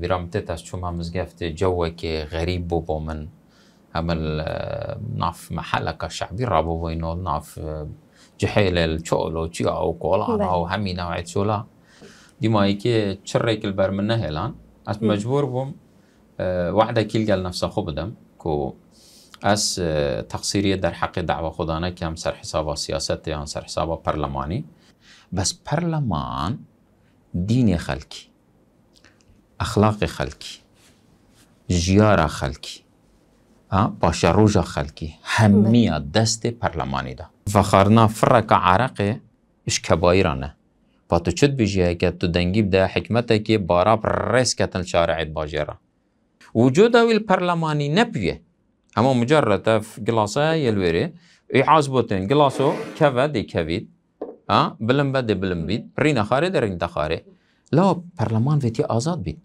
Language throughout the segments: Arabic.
برام تتاش شو ما مزقفت جوك غريب بو من عمل آه، نعرف محلك شعبي رابو وينو نعرف آه، جحيل الشولو تشيو كولا او همي نوع تشولا دي ما تشريك البر من هلان أت مجبور بوم آه، واحدة كيل قال نفسها خبدم كو أس تقصيرية در حق دعوة خدانا كم سر حساب سياسات يعني سر حساب برلماني بس برلمان ديني خلقي اخلاق خلکی ژیار خلکی پاشا روژا خلکی همیا دست پرلمانی دا و خارنا فرق عرق اش کبایی رانه پا تو چد بیجیه که تو دنگیب ده حکمته که باراب رس کتن شارعید باجیره وجود اوی البرلماني نبيه اما مجرد قلاصة يلويري يعاز بوتين قلاصو كفا دي كفيد ها بلم بدي بلم بيد رينا خاري دي رينا خاري لا برلمان فيتي آزاد بيد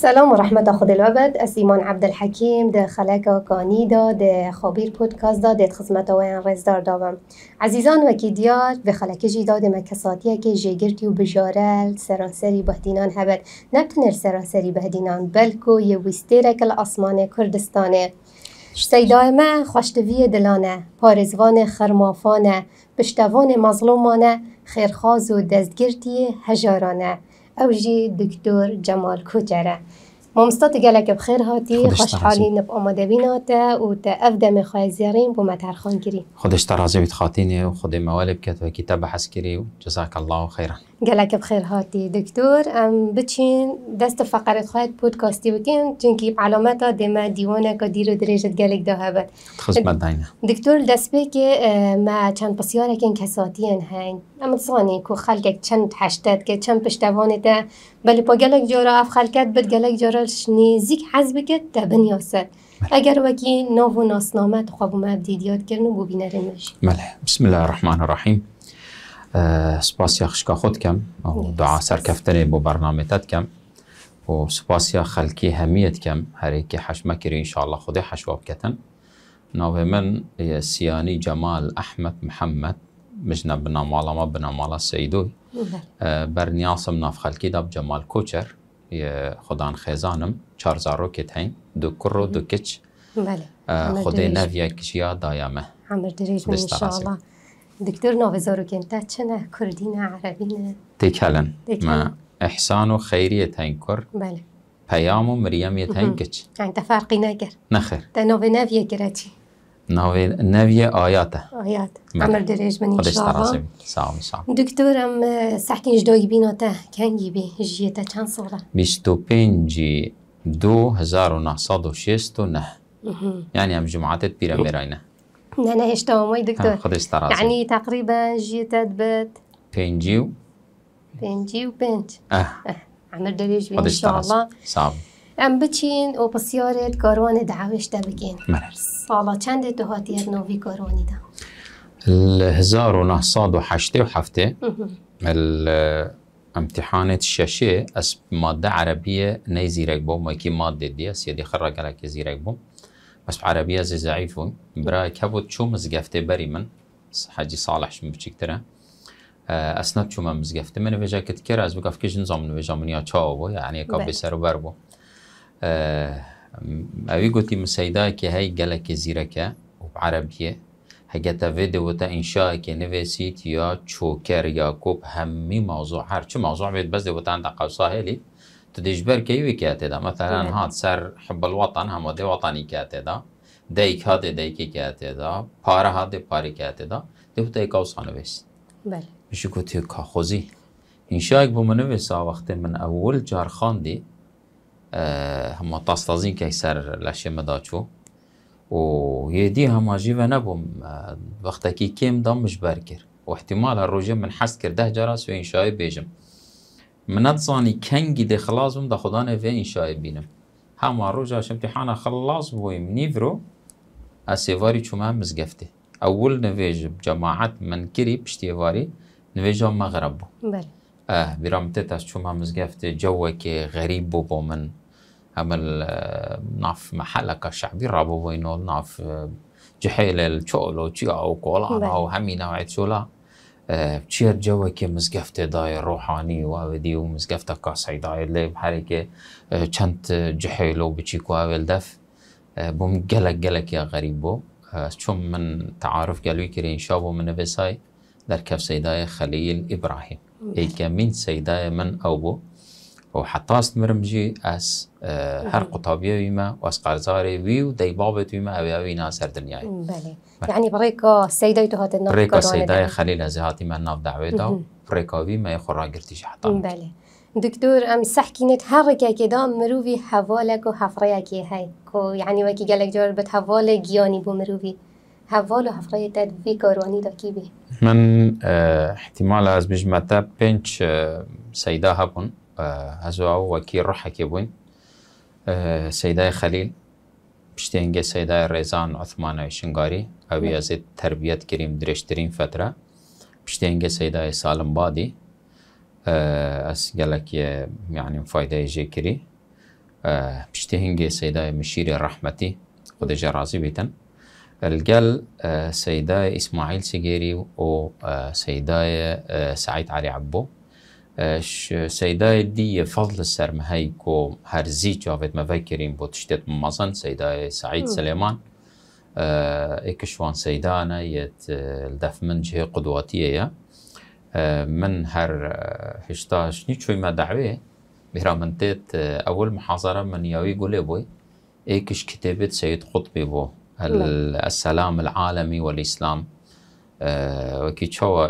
سلام و رحمت خود الوبد اسیمان عبد الحکیم ده خلک کانی دا ده خبیر پودکاست دا ده خدمت و رزدار دارم. عزیزان و کی دیار به خلک جی داد مکساتیه که جیگرتی و بجارل سراسری بهدینان هبد نبتنر سراسری بهدینان بلکو یه ویستیره کل آسمان کردستانه سیدای ما خوشتوی دلانه پارزوان خرمافانه بشتوان مظلومانه خیرخواز و دزدگرتی هجارانه او جی جمال جەمال کوچەرە. مامستا گەلێکە بخیر هاتی خوشحالی نب بینات و تە بومت هر خان کری. خودش خودش بیت خاتینه و خود موالب که و کتاب حس کری و جزاک الله و گەلەکە خیر هاتی دکتر، دست بچین دست فقرت خواهد پۆتکاستی بکەن چونکی علامەتا دێمە دیوانەکە دیر و درێژت ما چند دکتۆر دەستپێکێ مە که کساتی هنگ، اما ئەمەزانانی کو چند چەند که چند پشتوانه پشتوانێتە بلی پا جورا اف خلکت بد گلک جورا زیک نێزیک حز بکەت دە بنیاست. بله. اگر وکی نو و ناسنامەت خوابوومە دیدیاتکردن و بوو مله، بسم الله الرحمن الرحیم سپاسی خشکا خود کم و دعا سرکفتنی بو برنامه تد کم و سپاسی خلکی همیت کم هر که حشمه کری انشاءالله خودی حشواب کتن نویمن من سیانی جمال احمد محمد مجنه بنامالا ما بنامالا سیدوی بر نیاسم ناف خلکی داب جمال کوچر خدان خیزانم چار زارو کت دو کرو دو کچ بله خود نویه کشیا دایامه عمر دریجم انشاءالله دكتور ناوزارو نه؟ تشنا كردين عربين تكلن ما إحسان وخيرية تنكر بله پیام و مریم یه تنگ کچ یعنی تفرقی نگر نخیر تا نوی نویه گرچی نوی نویه آیاته آیات عمر بله. دریج من انشاءالله سلام سلام دکترم سحتینج دوی بینا تا کنگی بی جیه تا چند ساله بیست و پینجی دو هزار و نهصد و شیست و نه یعنی هم جمعاتت پیره میراینه انا ايش تو مي دكتور قداش ترى يعني تقريبا جيت تبت بين جيو بين جيو بنت اه, أه. عمل دريج بين ان شاء الله صعب ام بچین و پسیارت کاروان دعوش ده بگین سالا چند دو هاتیت نوی کاروانی ده الهزار و نهصاد و حشته و هفته آه، امتحانات الشاشة أس مادة عربية ني زيرك بوم وكي مادة دي أس خرق لك زيرك بوم بس بعربية زي زعيفون برا كابوت شو مزقفته بري من حاجي صالح شو بچکتره اسناد شو من مزقفته من وجا كتكر از بقف كيج نظام من وجا من يا تشاو يعني یعنی كابي بله. سر بربو اوي قلتي مسيدا كي هاي قالك زيركه عربیه، هگه و تا انشا که نویسید یا چوکر یا کوب همه موضوع هر چه موضوع بید بس دیوتا اندقا ساهلی مثلا هاد سر دژبەر کەوی کاتێدا مەتەران هات سەر حبل وەتان هەمادە وەتانی کاتێدا دایک هاتێ دایکی کاتێدا پارە هاتێ پارێ کاتێدا دەوتای کاوسانەوێست بشی کوتی کاخۆزی هینشایك بۆ منەوێ وقت من اول جار خان خاندی آه، هەما تاستازین کەی سەر لە شێمەدا چوو و يدي هم هێدی هەماژیڤە نەبووم كي آه، كيم دا بەر کرد واحتمال ڕۆژێ من حەست کرد ده جارا سوێنشای بێژم. منت زانی کنگی ده خلاص بم ده خدا نوه انشای بینم هم هما روژاش امتحانا خلاص بویم نیورو اسیواری چومه مزگفته اول نویج جماعت من کری پشتیواری نویج مغرب بو بله اه برامتت از چومه مزگفته جوه که غریب بو بو من عمل نعرف محلك الشعبي رابو وينو نعرف جحيل الشولو تشيا وكولا او همي نوعية شولا بچير آه، جوك مزقفته داير روحاني وابدي ومزقفته قاسي داير اللي بحركة چند جحيلو بچيك اول دف آه، بوم قلق قلق يا غريبو آه، چون من تعارف قالوا كرين شابو من بساي در كف سيداي خليل إبراهيم هيك من سيداي من أوبو و حتاست مرم جی از اه، هر قطابیه ویما و از قرزاره وی و دیبابت ویما اوی اوی ناصر دنیای بله یعنی بریکا سیدای تو هاتن بریکا سیدای خلیل از هاتی من ناف دعوی دا بریکا ویما یه خورا گرتیش حتا بله دكتور ام صح كينت حركة كده مروفي حوالك وحفرية كي هاي كو يعني وكي قالك جور بتحوالي جياني بو مروفي حوالو حفرية تاد في كوروني دا كيبي من اه، احتمال از بجمتا بنش اه سيدا هبون هەزواو آه، وەکی ڕحەکێ بووین آه، سەدای خەلیل پشتێنگە سەدای ڕێزان عثمانای شنگاری ئەوی ئەزێت نعم. تربیەت گریم درێژترین فترە پشتێنگە سەدای ساڵم بادی ئەس آه، گەلەکی یعنی يعني فیدای ژێکری پشتێنگێ سەدای مشیری ڕەحمەتی خودەژە ڕازی بیتن الجل سيداي إسماعيل سيجيري و سيداي سعيد علي عبو سەیدای دیە فەڵ لە سەرمەهی کۆ هەرزی چاوێت مەڤی کرین بۆ تشتێت مەزەن سەیدای سعید سلێمان ئێکشوان سەیدانە یەت دەف من جێ قودواتیەیە من هەر هشتاشنی چۆیمە داوێ بێرا من تێت ئەول محازارە منیاوی گولێ بۆی ئێکش کتێبێت سید قوت بێ بۆ السلام العالمی والئیسلام وەکی چاوە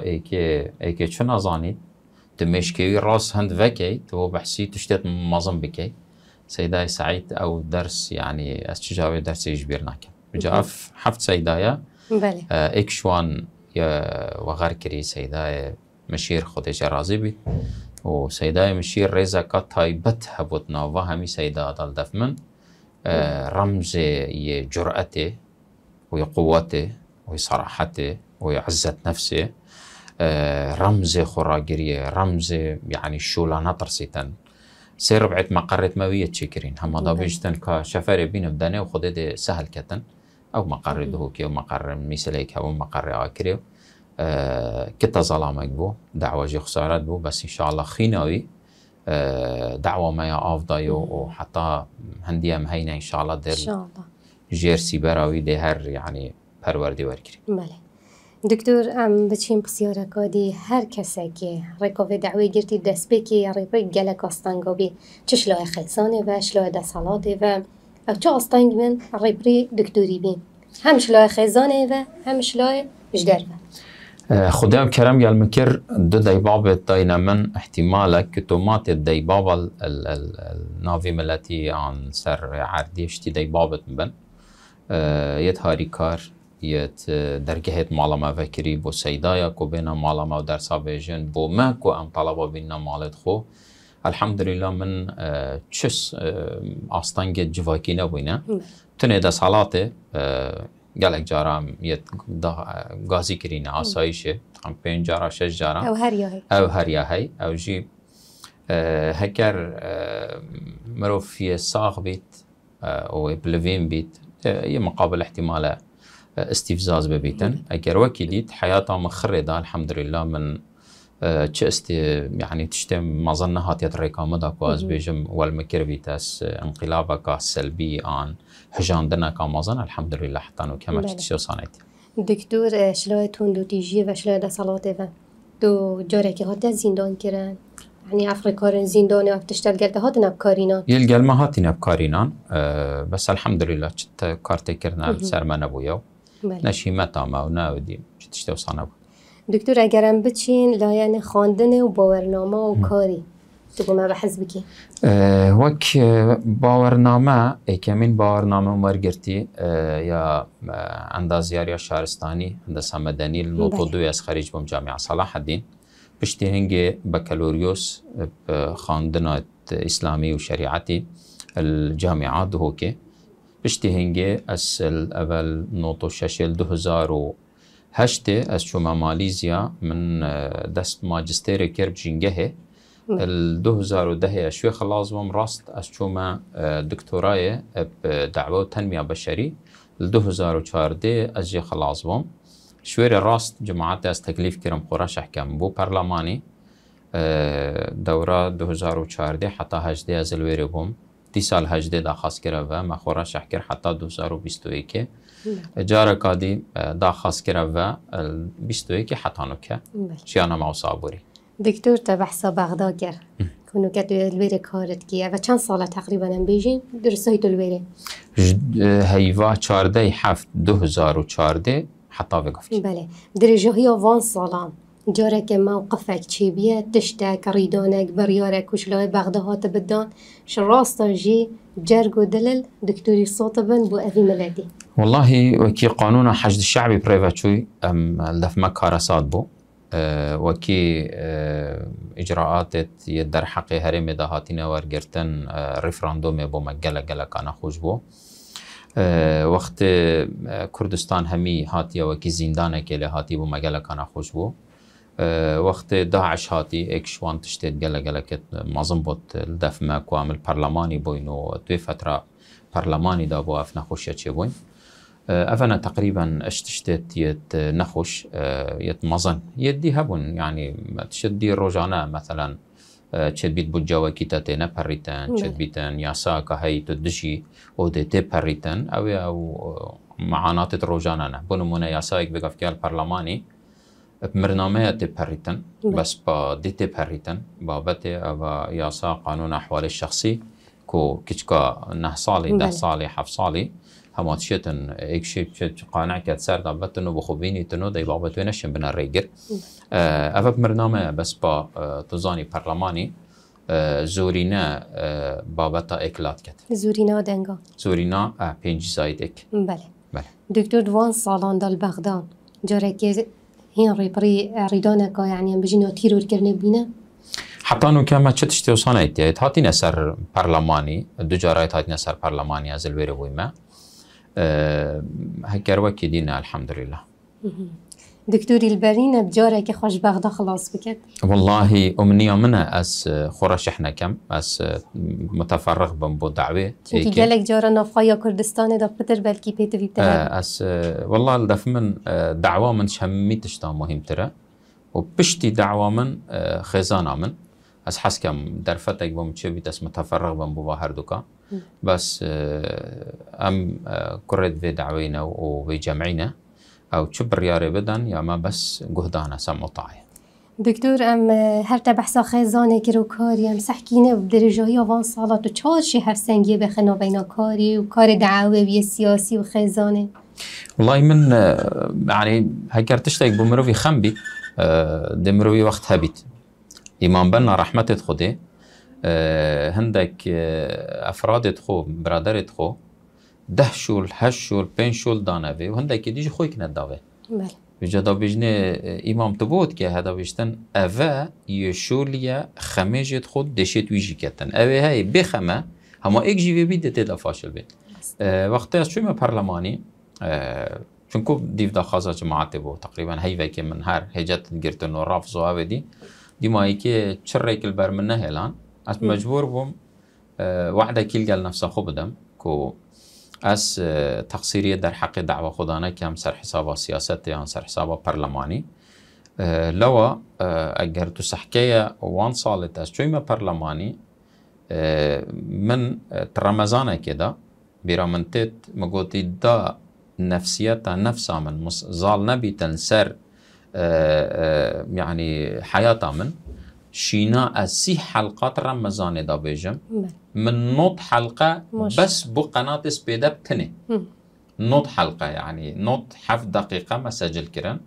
ئێکێ چ نازانیت دمشقي راس هند فكي تو بحسي تشتت مظن بكي سيداي سعيد او درس يعني استجابة درس يجبرناك جاف حفت سيدايا بله آه، اكشوان وغير كري سيداي مشير خودش راضي بي و سيداي مشير ريزا كتايبت هبوت نوفا همي سيدا دال دفمن آه، رمز جرأته وقوته و عزت نفسه آه، رمز خوراگریه رمز یعنی يعني لا ترسیتن سه ربعت مقرت ماوية تشكرين هم دا بيجتن شفر بين بدنه وخده ده سهل كتن او مقر دوكي ومقر مقر ميسليك او مقر آكري آه كتا ظلامك بو دعوة جي خسارات بو بس ان شاء الله خيناوي آه، دعوة ما يا افضايو وحتى هندية مهينة ان شاء الله در ان شاء الله جيرسي براوي ده هر يعني پروردگار کریم بله دکتۆر ئەم بچین پسیۆرە کۆدی هەر کەسێکی ڕێکۆڤێ دعوی گرتی دست یاری دەستپێکی ڕێپێک گەلە بی چش لەوە و شلای لەوە و او چه ئاستانگ من ڕێپری هم شلای هەمش و هم شلای جدر ژدەرە خدا و کرم گل مکر دو داي باب تاین من احتمالك كتومات داي باب ناوی ملتی آن سر عرديش تي داي بابا من بن يتهاري كار یت اه، درگهت معلم ما وکری بو سیدایا کو بینا معلم ما و درسا بیجن بو ما کو ام طلبا بینا مالد خو الحمدلله من اه، چس اه، آستانگ جوایکی نبینه تونه ده سالاته گلک جارا یت گازی کرینه آسایشه هم پنج جارا شش جارا او هر یا هی او هر یا هی او جی هکر مروف ساغ بیت او بلوین بیت یه مقابل احتماله استفزاز ببيتن اگر وكيليت حياتا مخردا الحمد لله من تشست آه، يعني تشتم ما ظن هاتيت ريكامدا كواز بيجم والمكر بيتاس كا سلبي ان هجاندنا كما ظن الحمد لله حتى نو كما تشتي صانيت دكتور شلون تون دو تيجي و دا ده صلوته دو كي هات زندان كيران يعني افريكارن زندان او تشتغل قلت هاتنا بكارينان يلقى ما هاتنا بكارينان آه، بس الحمد لله كنت كارتي كرنا سرمنا بويا نشیمه تامه و دیم چه تشته و سانه بود دکتر اگرم بچین لاین خواندن و باورنامه و کاری تبومه به حزب کی وک باورنامه کمین باورنامه عمر گرتی یا اندازیار یا شهرستانی هندسه مدنی لوتو دو از خارج بم جامعه صلاح الدین پشتی هنگی بکالوریوس خواندن اسلامی و شریعتی الجامعه دو که اشتهنگه اصل اول نوتو ششل دو هزار و هشته از شما ماليزيا من اه، دست ماجستير كرب جنجه ال 2010 شوي خلاص بم راست از شما اه، دكتوراي دعوه تنمية بشري ال 2014 از خلاص بم شوي راست جماعات از تكليف كرم قراش احكام بو برلماني اه، دوره 2014 حتى 18 از الويري بوم دیسال هجده دا خاص کرده و مخورا و حتی ایکی بله. جار کادی دا خاص کرده و ایکی حتا نوکه چیانا بله. ما اصابوری دکتور تا بحثا بغدا کر کنو که دلویر کارت کیه و چند سال تقریبا هم بیجین درسای دلویره هیوا چارده هفت دو هزار و چارده حتی بگفت بله در جهی وان سالان جارێکە ماوقفێک چی بیە تشتێک ڕیدۆنێک بەریارێک کوشلای بەغدە هاتە بدان ش ڕاستە ژی جەرگ و دلل دکتوری سۆتە بن بۆ ئەوی مەلەدی واللهی وەکی قانونە حەجد شعبی پرێڤچووی ئەم لەفمە کارەسات بوو وەکی ئجرراعاتێت یە دەرحەقی هەرێمێ داهاتینە وەرگرتن ڕیفراندۆمێ بۆ مە گەلە گەلەکانە خۆش بوو. وەخت کوردستان هەمی هاتیەوەکی زیندانێکێ لە هاتی بوو مەگەلەکانە خۆش بوو وقت داعش هاتي اكش وان تشتت قلا لك كت مازن بوت الدف ما كوام البرلماني بوينو توي فترة برلماني دا بو افنا خوشيا تشي بوين افنا تقريبا اش تشتيت يت نخوش يت مازن يدي هبون يعني تشدي روجانا مثلا تشد بيت بود جاوا کیتا تی نه پریتن چد بیتن یا سا که او ده تی پریتن او او روجانا بونو بنمونه یا سایک بگفکیال پرلمانی برنامه تبهريتن بس با دي تبهريتن بابت او ياسا قانون احوال الشخصي كو كيشكا نه صالي ده صالي حف صالي هما تشتن ايك شي قانع كات سر دابت انه بخوبيني تنو دي بابت وينشن بنا ريجر افا اه، برنامه بس با اه، تزاني برلماني اه، زورينا بابتا اكلات كت زورينا دنگا زورينا بينج زايدك بله بله دكتور دوان سالان دال بغداد جارك هين ري هین ریپری ریدانه که یعنی يعني بجین تیرور بينا حتى حبتان كما چه تشتي وصانه ايتيت هاتين اثر برلماني دو جارايت هاتين اثر برلماني ازل الويري ويما هكر أه، وكي دينا الحمد لله بجاره که خوش بغدا خلاص والله واللهی ئەمنیە منە خورش احنا شەحنەکەم از متفرغ بم دعوه داوێ گەلێک جاره نافخوایا كردستان دا پتر بەلکی پێتوی اس والله دفع من دعوه من هەممی تشتا مهم و پشتی دعوه من خێزانا من ئەس حەسکەم بم چه چێبی از متفرغ بم بۆ هەردووکە بەس بس ام بێ في و وێ او چه بریاره بدن یا ما بس گهدانا سم اطاعه دکتور ام هر تا بحثا خیزانه که رو کاری ام سحکینه و درجه آوان سالات و چهار شی هفتنگی بخنا بینا کاری و کار دعوه و سیاسی و خیزانه والله من يعني اه، هكر تشتاق بمروي خمبي اه، دمروي وقت هبيت إمام بنا رحمته خدي اه، هندك أفراد خو برادر خو ده شول هش شول پنج شول دانوه و هنده که دیجی خوی کنه داوه بله وجه دا بجنه امام اه، تبوت که هدا بجتن اوه یه شولیا خمیجت خود دشت ویجی کتن اوه های بخمه هما ایک جیوی بیده تیدا فاشل بید اه، وقتی از چویم پرلمانی اه، چونکو دیو دا خاصا جماعت بو تقریبا هیوه که من هر هجت گرتن و رفض و اوه دی دیمایی که چر ریکل برمنه هلان از مجبور بوم وعده کیل گل نفسا خوب بدم که از اه، تقصیری در حق دعوه خودانه که هم سر حساب سیاست یا سر حساب پرلمانی اه، لوا اه، اگر تو سحكاية وان صالت از چویم برلماني من بیرا من تیت مگوتی دا نفسیتا نفسا من ظل نبیتن سر يعني حياتها من شينا أسي حلقات رمضان دا بيجم من نوت حلقة بس بو قناة سبيدا بتني نوت حلقة يعني نوت حف دقيقة ما سجل كرن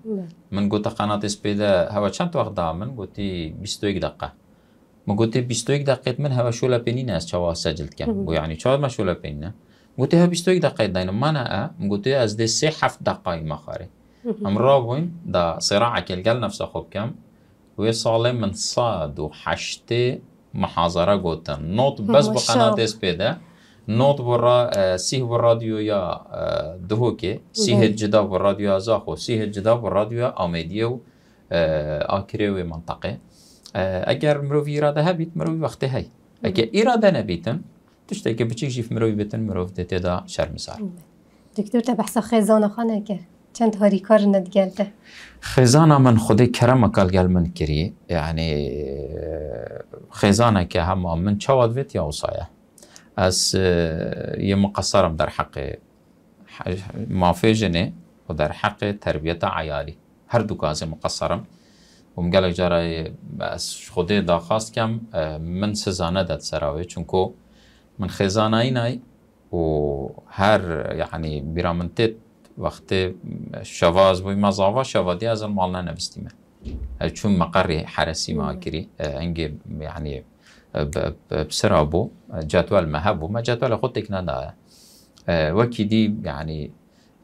من قلت قناة سبيدا هوا شنت وقت دامن قلت بيستويك دقة ما قلت بيستويك دقيقة من هوا شو بيني ناس شوا سجلت كم يعني شوا ما شو بيني قلت هوا بيستويك دقيقة داينا ما أنا از دي سي حف دقائق مخاري خاري أم دا صراعك الجل نفسه خوب كم وی سال من و حشته محاضره گوتن نوت بس با قنات اس پیدا نوت برا سیه بر رادیو یا دهو که سیه بله. جدا بر رادیو و سیه جدا بر رادیو آمدیه و آکره و منطقه اگر مروی اراده بیت، مروی وقتی هی اگر بله. اراده نبیتن تشتاکی بتشیک مروی مروي بتن شرم دتدا شرمسار بله. دكتور تبحث خیزان خانة که؟ چند هاریکار ند گلده خزانه من خودی کرم کل گل من کری یعنی خزانه که هم من چواد ویت یا وصایه از یه مقصرم در حق مافی جنه و در حق تربیت عیالی هر دو گازه مقصرم و گلک جاره از خودی داخواست کم من سزانه داد سراوی چونکو من خزانه اینای و هر یعنی بیرامنتیت وقت شواز بوی مزاوا شوادی از المال نبستیم چون مقری حرسی ما کری انگی یعنی بسرابو جدول ما ما جدول خود تک ندا وکی دی یعنی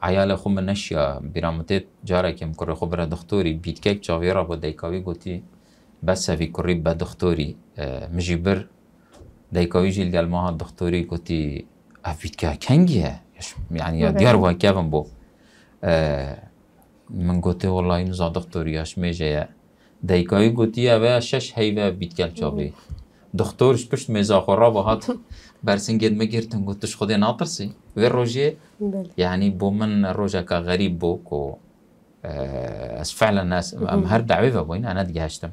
عيال خو من نشيا برامتت جارة كم كري خو برا دكتوري بيتكيك جاويرا بو ديكاوي قوتي بس في كري با دكتوري مجبر ديكاوي جيل قال ماها دكتوري قوتي افيتكا كنجي يعني يا ديار واكيفن بو من گوته والله این زادق توریاش میجه یا دیکایی گوتی اوه شش حیوه بیت کل چابی دکترش پشت میزا خورا با هات برسنگید مگیرتن گوتش خودی ناترسی و روژه یعنی بو من روژه که غریب بو کو از فعلا ناس ام هر دعوه بوین انا دیگه هشتم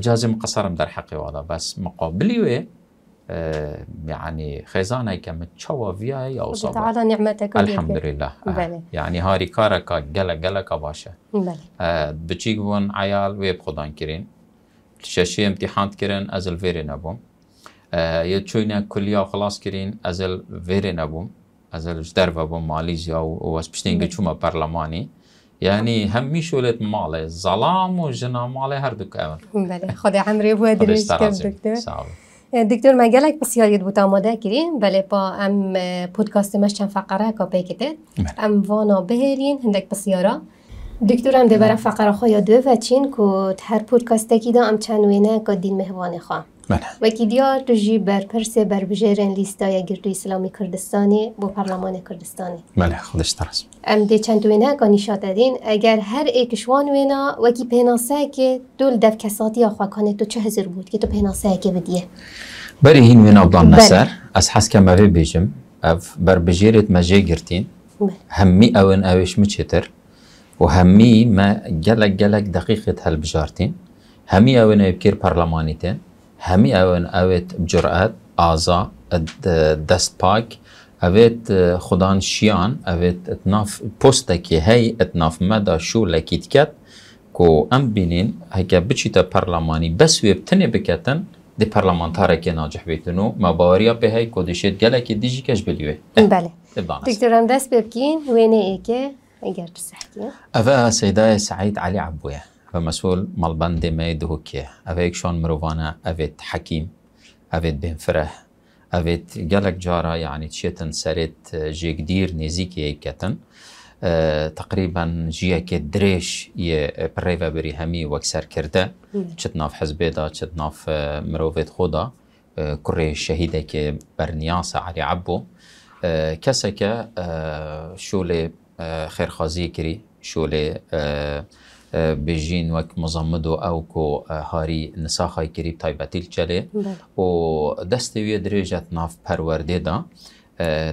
جازم قصرم در حقی وادا بس مقابلی وی آه، يعني كم متشوا فيها يا وصبا تعالى نعمتك الحمد لله يعني هاري كاركا جلا جلا كباشا بله عيال ويب خدان كرين شاشي امتحان كرين ازل فيري نبوم يتشوينا كلية خلاص كرين ازل فيري نبوم ازل جدر بوم ماليزيا واس بشتين ما برلماني يعني همي شولت مالي ظلام وجنا مالي هردوك امل بلي خدي عمري بودريش كم دكتور دکتر آماده کریم بله. بله. بله. بۆ کردیم ولی پا ئەم پودکاستمە که فقرە کاپێکتێت ام وانا هم هەندێک فقره خواه یا دو و چین پودکاست هەر دا ام چند وینه که دین خواه و کی دیار با پرلمان کردستانی بله خودش سلامی کوردستانی دی چند کوردستانی که دێ دین اگر هر ایک شوان وینه و وێنە پیناسه که دول آخوا کنه تو چه هزر بود که تو که بدیه بري هين من أفضل نسر أس حس كما في بيجم أف بر بجيرة ما جي قرتين همي اون أويش مجيتر وهمي ما جلق جلق دقيقة هالبجارتين همي اون أبكير بارلمانيتين همي اون أويت بجرأت آزا دست باك أويت آه، خدان شيان أويت اتناف بوستكي هاي اتناف مدى شو لكيتكت كو أم بينين هكا بچيتا بارلماني بس ويبتني بكتن دی پارلمانتارێکی ناجح بێتن و مەباوەیا پێهای کۆدیشێت گەلێکی دیژی کەش بلوێ دکتۆرم دەست پێ بکەین وێنێ ئێکێ ئەگەر ئەە سەدای سعید علی عبووە بە مەسول مەڵبندێ مە دهوکێ ئەوەیەک شۆن مرۆڤانە ئەوێت حەکیم ئەوێت بێنفرە ئەوێت گەلک جارە یعنی چێتن سەرێت ژێگدیر نێزییکەکەتن تقریبا ژیەکێ درێژ پڕێڤە بری هەمی وەک سەرکردە چت ناف حزبێدا چت ناف آه، مرۆڤێت خۆدا کوڕێ آه، شەهیدێکێ بەرنیاسە علي عبو کەسێکە آه، شولێ خير خازي كري بێژین وەک مزەمد مزمدو ئەو کۆ هاری نساخای کریب تایبەتیل چەلێ و دەستێویە درێژەت ناف پەروەردێدا.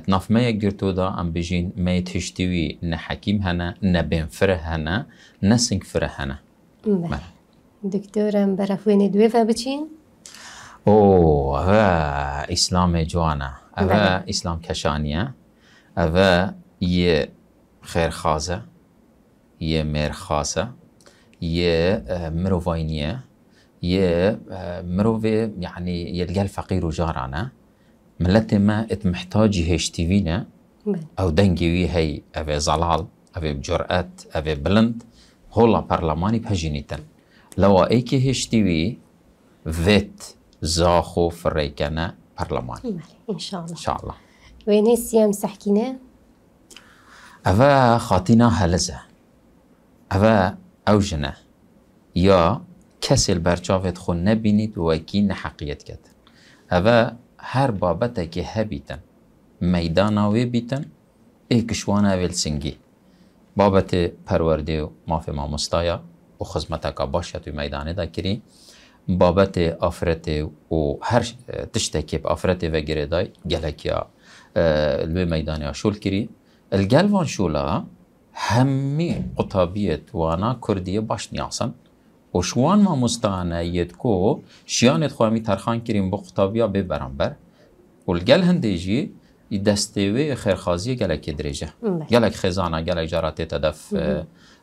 تناف ما دیر تو دا ام بيجين ما هشتیوی نحكيم هنا نبين فره هنا هنه فره هنا دكتورة مبرفوين بەرەفێنی دوێفە أوه ئۆ إسلام جوانا جوانە إسلام ئیسلام کەشانە ئەوە خير خازة یە مير یە مرۆڤینیە اه، مروفينية مرۆڤێ اه، مروفي يعني يلقى الفقير ژارانە ملت ما ات محتاج هشتيفينا او دنگوي هي او زلال او جرأت او بلند هولا برلماني بهجينيتن لو ايكي هشتيوي فيت زاخو فريكنا برلماني ان شاء الله ان شاء الله وين سيام سحكينا أفا خاطينا هلزة أفا أوجنا يا كسل برچاوت خو نبینید و وکی نحقیت کد. اوه هەر که هبیتن میدان وێ بیتن ئێکشوانە ئەوێل سنگی بابت پرورده و ما مستایا و که باشە توی دا کری بابت آفرت و آفرت و گره دای گلکی ها مەدانیا میدانه شول کری الگلوان شولا همی قطابیت وانا Kurdiye باش niyasin و شوان ما مستانه ید کو شیانت خوامی ترخان کریم بخطابیا به برانبر ولگل هنده جی دستوی خیرخوازی گلک دریجه گلک خزانه گلک جاراتی تدف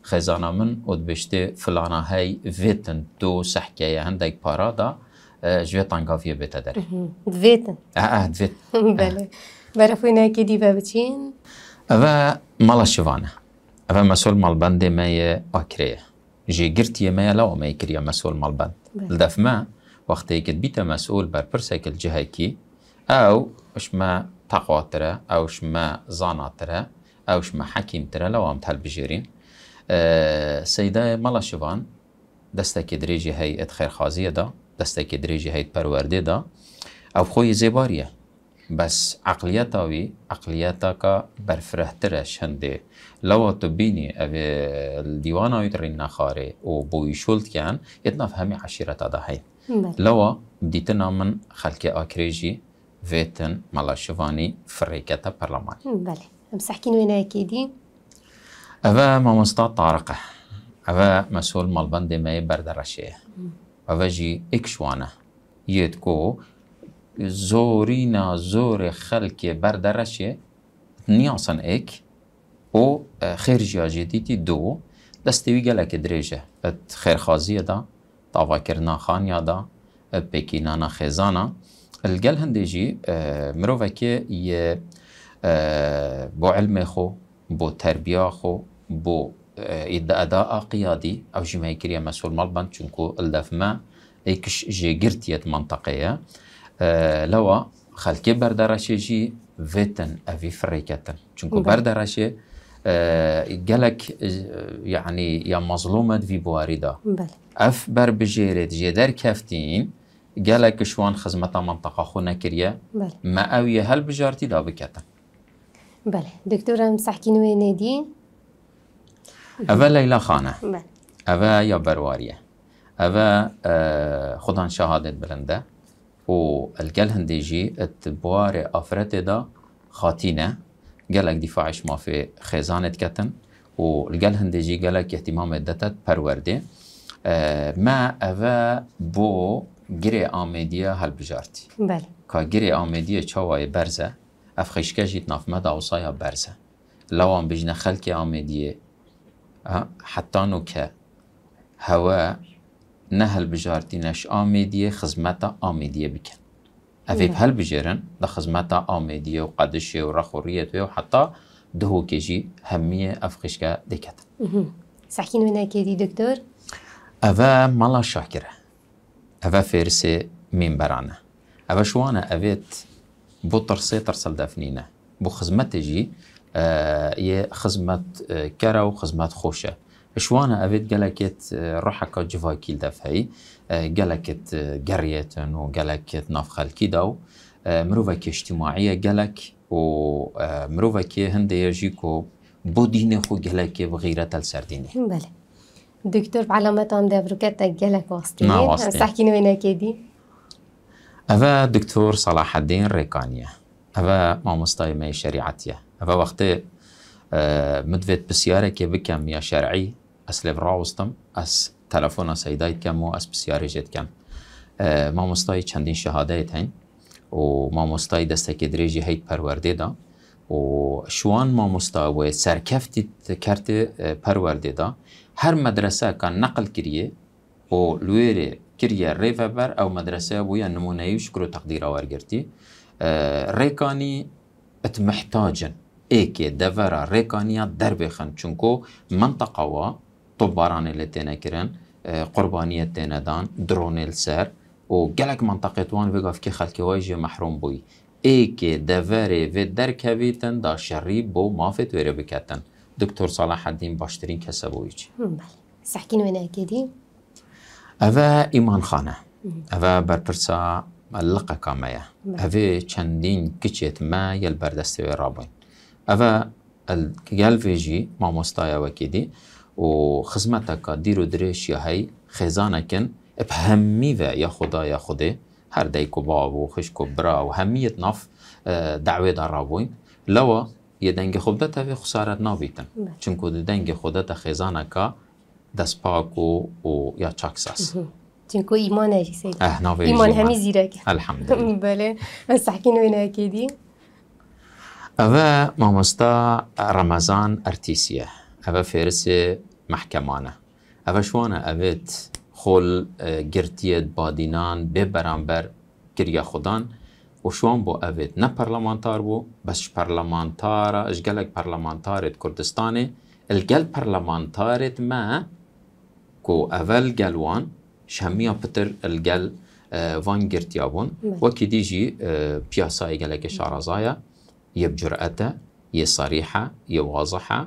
خزانه من اد بشته فلانه های ویتن دو سحکه هندک پارا دا جوی تانگافیه بیتا داری دویتن اه اه دویتن بله برافوینا نکی دیبه بچین و مالا شوانه و مسئول مال بنده میه آکریه جێگرتیە مەیە لەو ئەمەی او اش ما دەفما ترى بیتە مەسئول بەرپرسێکل جهەکی ئەو شمە تەخواترە ئەو شمە زاناترە ئەو شمە حەکیمترە لەوام هەلبژێرین آه، سەیدای مەڵە شوان هاي درێژی هەیەت دا دەستێکی درێژی هەیت پەروەردێدا ئەو خۆی زێباریە بەس عقلیەتاوی عقلیەتاکە بەرفرەترە هەندێک لو تبيني أبي الديوانة يترين نخاري شولت كان يتنا فهمي عشيرة تدهي لو بديتنا من خلقي أكريجي فيتن مالاشيفاني فريكة برلمان بلي امسح كين وين اكيدين أبا ما مستطع طارقة أبا مسؤول دي ماي برد رشي أبا جي إكشوانه يتكو زورينا زور خلقي برد رشي نياسن إك او آه، خیر جیاجیتی دو دستوی گلک دریجه ات خیرخوازیه دا تاواکرنا خانیا دا پکینانا خزانا الگل هنده جی مروفکی یه بو علم خو بو تربیه خو بو إذا أداء قيادي أو جماهيرية مسؤول مالبان تشنكو الدفما إيكش جي جرتية منطقية أه لوا خلكي بردارشي جي فيتن أفي فريكتن تشنكو بردارشي جالك آه، آه، يعني يا مظلومة في بواردة اف بر بجيرت جدر كفتين جالك شوان خزمة منطقة خونا كريا ما اوي هل بجارتي دا بكتا بله دكتورة مسح كنوي نادي اولا ليلى خانة بله يا برواريه اوا آه، خدان شهادة بلنده و الجل هندجي ات بواري افرت دا خاتينه گەلک دیفاعش في خێزانت کەتن و لەگەل هەندێکی اهتمام احتیمامێت دەتەت پەروەردێ مە ئەvە بۆ گرێ ئامێدیە هەلبژارتی کا گرێ ئامێدیە چاوایە بەرزە ئەف في مدى وصايا برزة لوان بجنا خەلکی ئامێدیە حتى نو كا هوا نهل بجارتي نش ئامێدیە خزمتا ئامێدیە بكن ئەفێ هەل بژێرن لە خزمەتە ئامێدیە و قەدشێ و ڕەخۆڕیەتێ و حتا دهۆکێژی هەممیە ئەفخشکە دەکەن ساحین وێناکێدی دکتۆر ئەvە مەڵا شاکرە ئەvە فێرسێ مینبەرانە ئەvە شوانە بو بۆ ترسل تەرسەل بو بۆ خزمەتێژی یە خزمەت کەرە و خزمەت خوشة شوانە ئەوێت گەلەکێت ڕحەکە جڤاکیل دەفەی گەلکت گەڕێتن آه، و گەلکت نافخەلکی دا و مرۆڤکی شتیماعیە گەلک و مرۆڤکی هەندێژی کۆ بۆ دینێ خۆ گەلکێ بغیرەتە سەردینی. دکتۆر علامەتان دەبرکەتە گەلک وەستی ساکی نوێنەکێدی؟ ئەە دکتۆر سەلاحەدین ڕێکانیە ئەە مامۆستای مەی شریعەتە ئەە وەختێ مدوێت پرسیارێکێ بکەم یا شەرعی ئەس لێ ڕاوستم تلفن سیدایت کم و از پسیارجت کم ما مستای چندین شهادت هن و ما مستای دستک دریجی هیت پرورده دا و شوان ما مستوى سركفتي كرت پرورده دا هر مدرسه كان نقل كريه و لويري كريه ريفبر او مدرسه بويا نمونه يشكرو تقدير ورگرتي ريكاني اتمحتاجن ايكي دفرا ريكانيا دربخن چونكو منطقه وا طوب اللي تينا كرن آه، قربانية تينا دان درون السر و جالك منطقة وان فيغا كي خلكي واجي محروم بوي كي دفاري في در هبيتن دا شريب بو ما في تويري بكتن دكتور صلاح الدين باشترين كسبويج بله سحكين وين اكيدي أفا إيمان خانة أفا بربرسا لقا كامايا أفا چندين كيشيت ما يلبردستوي رابين أفا الجال فيجي ما مستايا وكيدي و خزمتک دیر دریش یهی اب همی و یا خدا یا خوده هر ديك باب وخشك برا ناف نف دعوة دارابوين لوا دنگ خودت و خسارت نابیتن چون که دنگ خودت خزانه کا دست پاکو و یا چاکساس چون کو ایمان هجی سید ایمان همی زیرک الحمدلله بله از تحکین و اوه مامستا رمضان ارتیسیه اوه فرس محکمانه افشوانه اوید خول اه، گرتید بادینان به برانبر گریه خودان و شوان با اوید نه پرلمانتار بو بسش پرلمانتار اش گلک پرلمانتار کردستانه الگل پرلمانتار ما کو اول گلوان شمیا پتر الگل اه، وان گرتیابون و کی دیجی اه، پیاسای گلک شارزایا یه بجرعته یه صریحه یه واضحه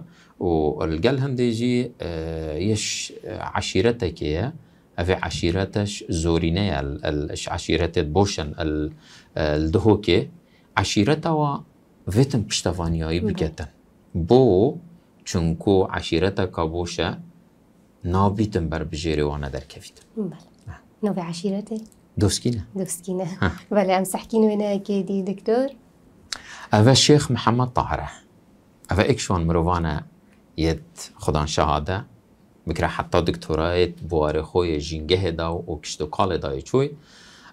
والقال هم ديجي آه، يش عشيرتك يا أفي عشيرتش زورينيا العشيرة بوشن ال الدهوكي عشيرتها و فتم بشتفانياي بكتن بو چونكو عشيرتا كابوشا نابيتن بر بجيري وانا در كفيتن بله نوبي عشيرتي دوسكينة دوسكينة بله أمس حكينا وينا كيدي دكتور أفا الشيخ محمد طاهرة أفا إكشوان مروانا يد خدان شهاده بکره حتی دکتورایت بواري خوی جنجه دا و کشتو کال دای چوی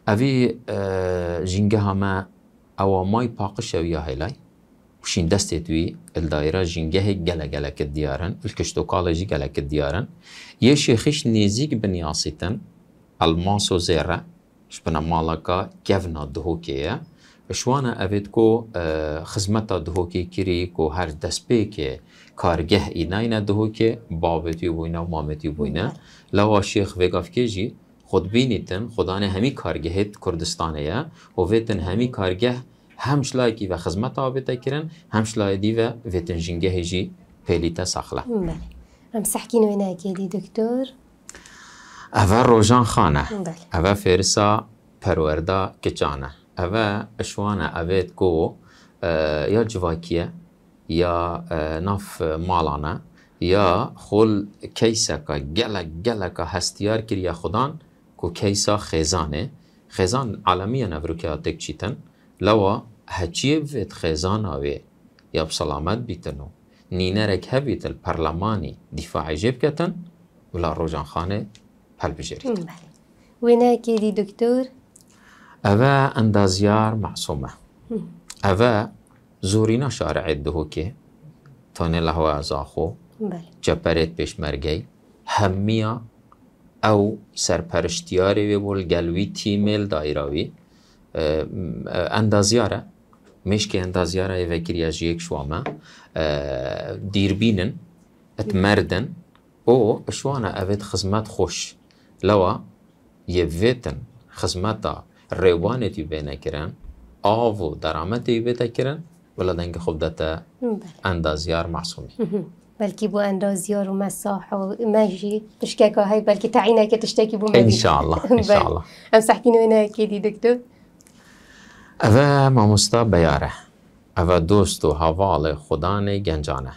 اوی اه، جنگه همه او ماي باقش یا هیلای وشين دستي توي الدائرة جنجه جلا جلا كديارن الكشتو كالجي جلا كديارن يا شيخيش نيزيك بنياسيتن الماسو زيرا شبنا مالكا كيفنا دهوكيا شوانا أبيتكو اه، خزمتا دهوكي كيري كو هر دست بيكي کارگه اینا ندهو که بابتی بوینا و مامتی بوینا لوا شیخ وگاف که جی خود بینیتن خودانه همی کارگهت کردستانه یا و ویتن همی کارگه همش شلایکی و خزمت آبتا کرن هم شلایدی و ویتن جنگه جی پیلیتا بله هم سحکین و دی دکتر اوه روژان خانه بله. اوه فرسا پروردا کچانه اوه اشوانه اوه کو یا جواکیه یا آه، ناف آه، مالانه یا خول کیسکا گلک گلک هستیار کریه خودان کو کیسا خیزانه خیزان عالمی نوروکیا تک چیتن لوا هچیه وید خیزان آوه یا بسلامت بیتنو نینرک هبیت البرلمانی دفاع جیب کتن ولا روجان خانه هل بجريت ويناكي دي دكتور أفا أندازيار معصومة أفا زورینا شارع دهوکه تانه لهوا ازاخو بله. جپرت پشمرگی همیا او سرپرشتیاری و بول گلوی تیمیل دایراوی اه، اندازیاره مشکی اندازیاره و کریاج یک شوامه اه، دیربینن اتمردن او شوانا اوید خزمت خوش لوا یویتن خزمتا روانتی بینه کرن آو درامتی بیده کرن ولا دنگ خب دتا اندازیار معصومی بلكي بو اندازيار وما صاح وماجي تشكاكا هاي بلكي تعينا كي تشتكي بو ان شاء الله ان شاء الله امسح كينو هنا كيدي دكتور اوه ما مستا بياره اوه دوست و حوال خدان گنجانه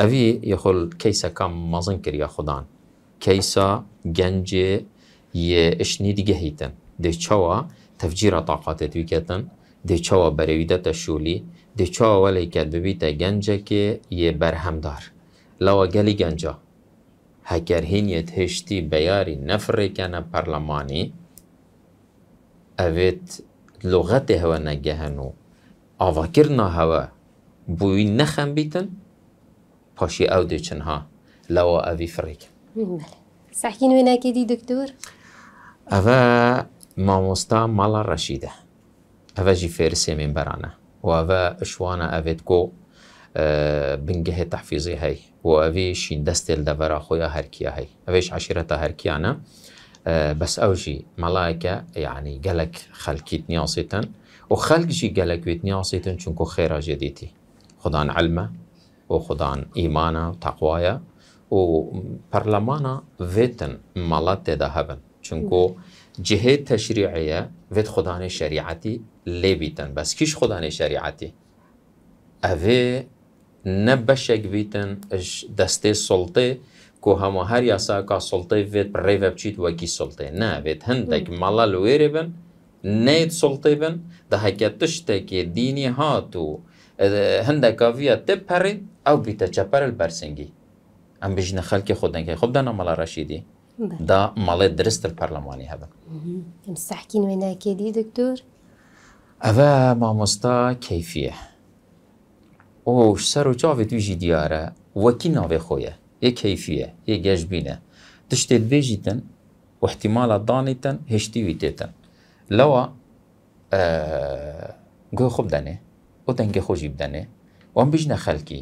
اوی یخل کیسا کم مازن کریا خدان کیسا گنج یه اشنی دیگه هیتن ده چوا تفجیر طاقات دویکتن ده چوا برویدت شولی چا ولی که ببیت گنجه که یه برهم دار لوا گلی گنجا هکر هینیت هشتی بیاری نفری کنه پرلمانی اوید لغت هوا نگهنو آواکر نا هوا بوی نخم بیتن پاشی او ها لوا اوی فریکن سحکین و نکدی دکتور اوه ماموستا مالا رشیده اوه جی فرسی من برانه وأفا إشوانا أفيدكو آه، بنجه تحفيزي هاي وأفيش دستل دفرا خويا هركيا هاي أفيش هركيا هركيانا آه، بس أوجي ملائكة يعني قالك خلقيت نياصيتا وخلق جي قالك بيت نياصيتا شنكو خيرا جديتي خدان علمه وخدان إيمانا وتقوايا برلمانا فيتن مالات دهبن چونكو جهة تشريعية فيت خدان شريعتي لبیتن بس كيش خداني شریعتی اوه نبشك بیتن اش دسته سلطه که همه هر یاسا که سلطه وید پر ریو بچید وکی سلطه نه وید هندک مالا لویره بن نید سلطه بن ده هکه تشته که دینی هاتو هندک آویا تب پرین او بیتا چپر البرسنگی ام بجن خلک خودن که خب دانا مالا رشیدی دا مالا درست البرلمانی هبن امسا وینا که دی دکتور ما مستا کەفیە ئۆ سر و چاوێ تویژی دیارە وەکی ناوه خۆیە یە کەفیە یە گەشت بینە تشتێت بێژیتن وحتیمالە دانیتن هشتیوی لوا آه... گو خوب بدەنێ او تەنگە خۆشی بدەنێ وان بژنە پرورده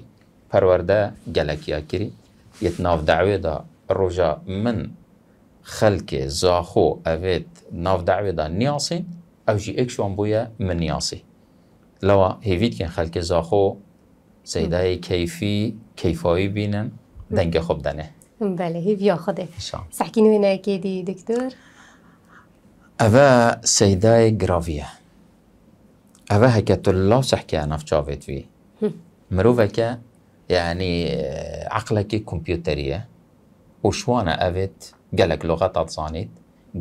پەروەەردە گەلەکیا کری یت ناو دعوه دا ڕۆژە من زاخو اوید ناو دعوه دا نیاسین او وان بويا من منیاسی لوا هیوید كان خلق زاخو سيداي كيفي كيفاي بينن دنگ خوب دنه بله هیویا خوده سحکینو هنه كيدي دكتور اوه سيداي گراویه اوه هكا الله سحکی انف چاوید في مروفك يعني اه، عقلك كمبيوترية وشوانا أفت قالك لغة تصانيت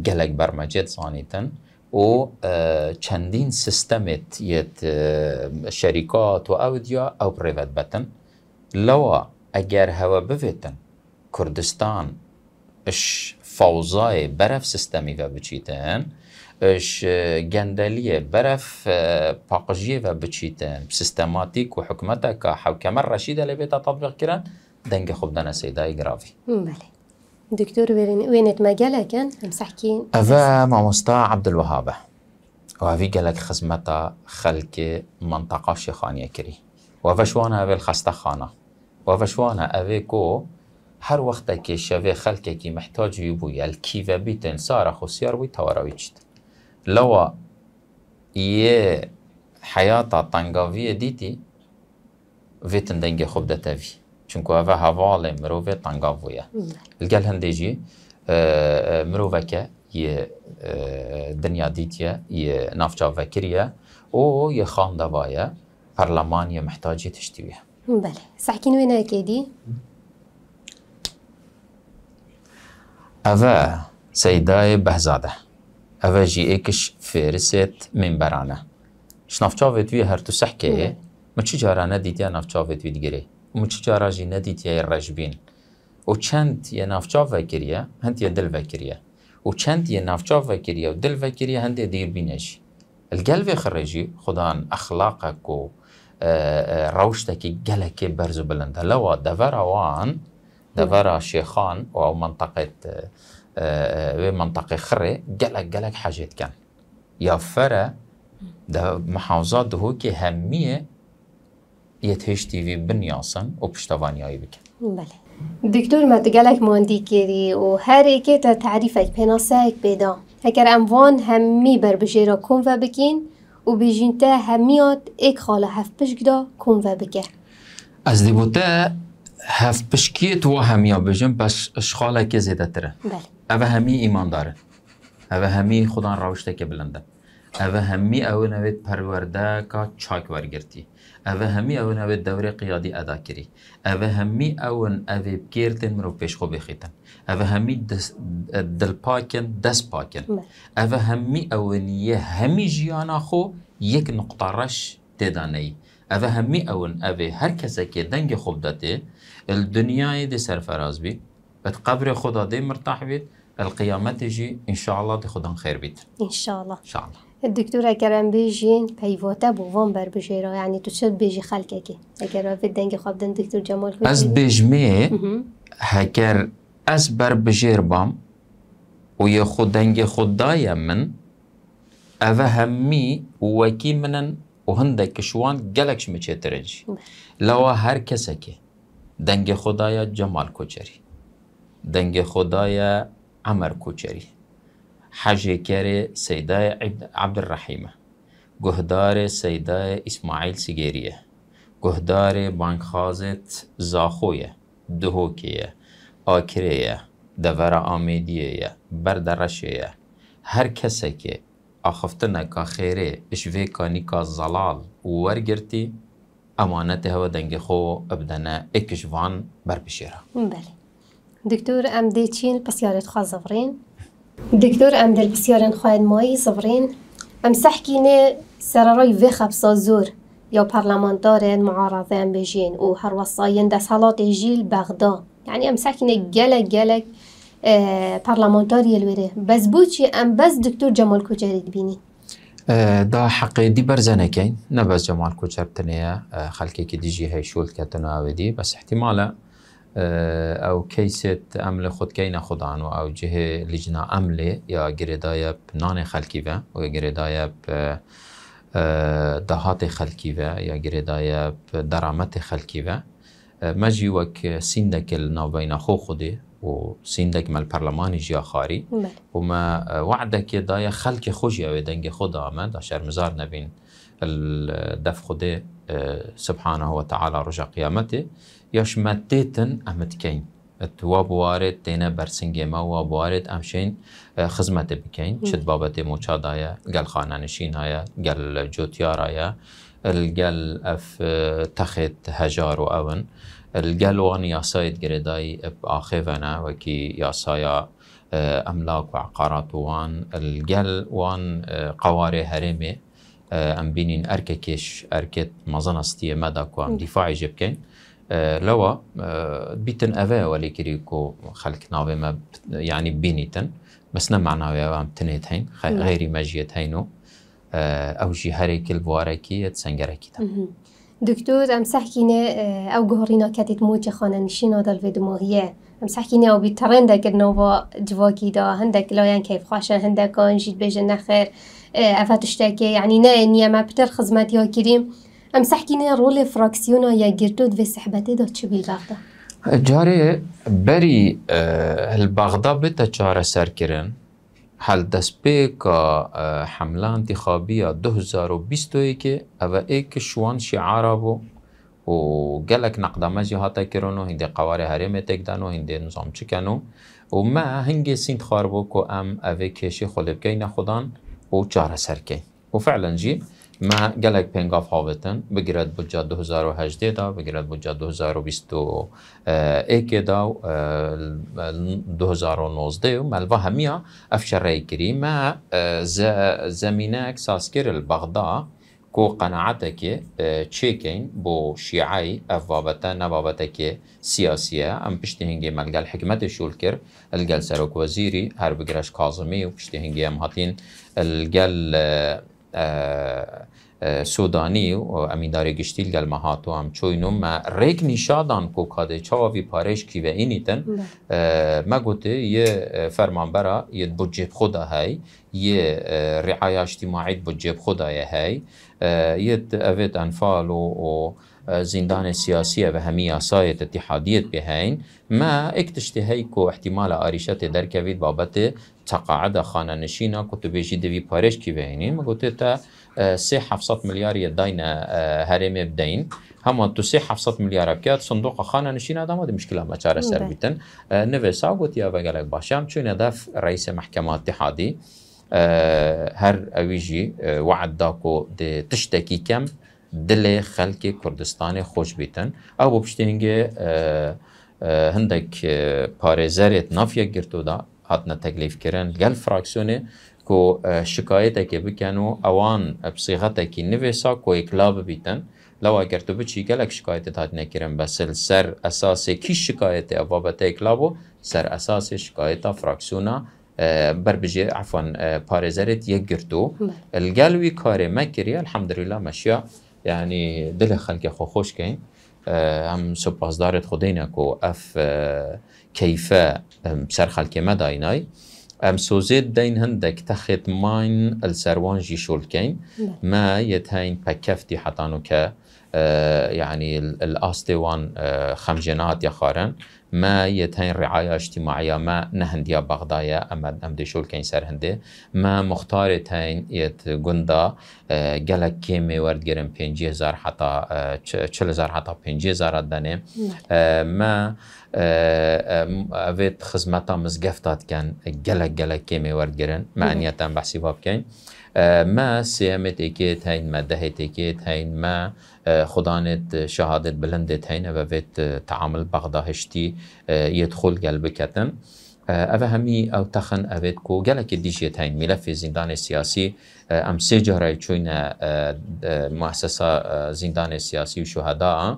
قالك برمجة تصانيتن و آه، چندین سیستمت یت آه، شرکات و اودیا او پریوت بتن لوا اگر هوا بویتن کردستان اش فوضای برف سیستمی و بچیتن اش گندلیه برف پاقجی و بچیتن سیستماتیک و که حوکمه رشیده لبیت تطبیق کرن دنگ خوب دن سیدای گراوی بله دكتور وين ما قالك امسح كين أفا ما مستا عبد الوهاب وافي قالك خزمتا خلك منطقة شيخانية كري وافا شوانا افي الخستة خانة وافا شوانا افي كو هر وقتك شوي كي محتاج يبويا الكيفة بيتن سارة خسيار وي تاوراويتشت لو يه حياة طنقافية ديتي فيتن دنجي خبدة تافي چونکو اوه هواله مروه تنگاویه الگل هنده جی مروه که یه دنیا دیتیه یه نافچا وکریه و یه خاندوایه برلمان یه محتاجی تشتیویه بله سحكين وين كيدي أفا سيداي بهزادة أفا جي إكش فيرست من برانا شناف تشافت وي هرتو سحكي ما تشي جارانا ديتيا ناف تشافت مچجاراجی ندی تیای رجبین و چند یه نافچاو وکریه هند یه دل وکریه و چند یه نافچاو وکریه و دل وکریه هند یه دیر بینش الگل و خرجی خدا ان برز بلند لوا دفر آوان دفر شیخان و او منطقه و منطقه جلك گل گل حاجت کن یافره ده محافظات دهو که وی بنیاسن و پشتوانیایی بکن بله دکتر ما ماندی کری و هر ایکی تا پیناسه پناسک پیدا اگر اموان همی بر را کن و بکین و بجین تا همیات ایک خاله هفت پشک دا کن و بکن از دیبوتا هفت پشکی تو همیا بجن بس اشخاله که زیده تره بله اوه همی ایمان داره اوه همی خودان راوشته که بلنده اوه همی اوه نوید پرورده که چاک ورگرتی او همی اون اوه دوره قیادی ادا کری او همی اون اوه بکیرتن مرو پیش خو بخیتن او همی دل پاکن دست پاکن او همی یه همی جیانا خو یک نقطه رش تدانه او همی اون اوه هر کسی که دنگ خوب داته الدنیای دی سرفراز بی بت قبر خدا دی مرتاح بید القيامة تجي إن شاء الله تخدم خير بيت إن شاء الله إن شاء الله دکتر اگر هم بیشین پیواته بوان بر بشه را یعنی تو چه بیجی خلکه که اگر را دنگ خواب دن دکتور جمال کنید از بیشمه هکر از بر بجیر بام و یه خود دنگ خدای من او همی وکی منن و هنده کشوان گلکش میشه ترنش، بله. لوا هر کس که دنگ خدای جمال کوچری دنگ خدای عمر کوچری حجکر کری سیدای عبد الرحیمه گهدار سیدای اسماعیل سیگریه گهدار بانکخازت زاخویه دهوکیه آکریه دور آمیدیه بردرشیه هر کسی که آخفتنه که خیره اشوه کانی که زلال ورگرتی امانت هوا دنگ خو ابدنه اکشوان برپشیره. بله دکتور ام دی چین پسیارت خواه دكتور عم در بسيار خواهد ماي صبرين ام سحكي ني سراري في خبصة زور يا برلمانتارين معارضين بجين و هر وصاين دس هلات جيل بغدا يعني ام سحكي ني جلق جلق آه، برلمانتار يلوري بس بوچي ام بس دكتور جمال كوچاري تبيني آه، دا حقي دي برزانه كاين نبس جمال كوچاري تنيا آه، خلقي كي دي جي هاي شول ودي بس احتمالا آه، او کیست امل خود کینا خودان و او جه لجنا امل یا گردای نان خلکی و او گردای دهات خلکی و یا گردای درامت خلکی و مجی وک سندك النوبين خو خودي و سندك مال برلماني جيا خاري وما وعدك دايا خلك خوجي او دنگ خود آمد دا شرمزار نبين الدف خودي آه، سبحانه وتعالى رجع قيامته یاش متیتن یاشمەتێتن کین تو وا بوارێت تێنە ما اه، اه، و بوارێت امشین خدمت بکین چت بابەتێ مۆچادایە گل خانانشین هەیە گەل جۆتیارایە گەل اف تخت هەژار و ئەون گەل وان یاسایت گردای اب آخه یاسایە ئەملاک اه، و عقارات وان گەل وان قوارێ هەرێمێ ئەم بینین ئەرکەکێش ئەرکێت مەزەنەستیە مەدا کو ئەم دیفاعی ژێ بکەین آه، لوا آه، بيتن افا لەوە بیتن ئەوێ وەلیکریک و خەک ناوێمە ینی بینیتن يعني مەسنە ماناویەوەم تنێت هەین غێری مەژیت هينو او جي هريك البواركي سنگەرەکیتە. دكتور ام سحكيني آه، او غورينا كاتيت موتي خانه نشينا دال في دماغيه ام سحكيني او بيترند قد نوفا جواكي دا هندك لاين كيف خاشن هندك كان جيت بيجن نخير افاتشتاكي يعني نا اني ما بتر خدمات يا كريم ام سحكينا رول فراكسيونا يا جيرتود في سحبتي دوت شبي البغدا جاري بري البغدا بتا چاره سر کرن حل دسپی که حمله انتخابی 2021 او ایک شوان شعار بو و گلک نقدمه جی هاتا کرنو هنده قوار حرم تک دنو هنده نظام چکنو و ما هنگ سیند خار بو که ام او کشی خلبگی نخودان و چاره سر کن و فعلا جی ما گەلێک پێنگاف هاوێتن بگرێت بجا 2010دا بگرێت بجا 2020دا و 2019 و مەلبە هەمیە ئەف ما مە زمینەك ساسکر بەغدا کو قەنەعاتێکی چێکەین بۆ شیعایی ئەف بابەتە نەبابەتێکی سیاسیە ئەم پشتی هەنگی مەلگەل حکمەتی شول کرد لەگەل سەرۆک وەزیری هەر بگرش کازمی و پشتی هەنگی ئەم هاتین لەگەل سودانی و امیداری گشتیل گل مهاتو هم چوی نوم ما نیشادان کو کاده چاوی پارش کی و اینیتن بله. ما گوته یه فرمان برا یه بجیب خدا های یه رعای اجتماعی بجیب خدا های یه یه اوید انفال و زندان سیاسی و همی آسایت اتحادیت به هین ما اکتشتی هی کو احتمال آریشت درکوید بابت تقاعد خانه نشینا کو تو بیجی دوی پارش کی بینیم گوته تا سه 700 میلیار یه داین هرمی بدین هما تو سه 700 میلیار بکات صندوق خانه نشین آدم ده مشکل ما چاره سر بیتن نویسا گوت یا بگلک باشم چون هدف رئیس محکمه اتحادی هر اویجی وعد داکو ده تشتکی کم دل خلک کردستان خوش بیتن او بپشتینگه هندک پارێزەرێت نافە گرتودا هاتنا تكليف كرن گل فراکسیونه كو اه، شکایت که بکن اوان بصیغت که نویسا کو اکلاب بیتن لو اگر تو بچی گلک شکایت هات نکردن بس سر اساس کی شکایت بابت اکلابو سر اساس شکایت فراکسیونا اه، بربجي عفوا باريزرت اه، يجرتو القلوي كاري مكري الحمد لله ماشيه يعني دل خلق خو خوش كاين هم سپاسدارت خدینا کو اف کیفه سەر خەلکێمە داینای ئەم سۆزێت دەین هەندێک تەخێت ماین ئەلسەروانژی شولکەین مە یەتین پەکەفتی حەتانوکە يعني اه، الاستيوان اه، خمجنات يا خارن ما يتهين رعاية اجتماعية ما نهنديا بغدايا أما أم دي شول كين سر هندي ما مختار تهين يت قندا قلق اه، كيمي ورد جرم بينجي زار حتى چل زار حتى بينجي زار دني ما گلک که مزگەفتاتکەن گرن معنیتا بحثی باب کن ما وا بکەین. ما ما هەین مە تاین ما مە شهادت شهادت تاین و اوید تعامل بغداهشتی یدخول گل بکتن او همین او تخن اوید کو گلک دیشی تاین ملف زندان سیاسی ام سی جارای چوین محسس زندان سیاسی و شهده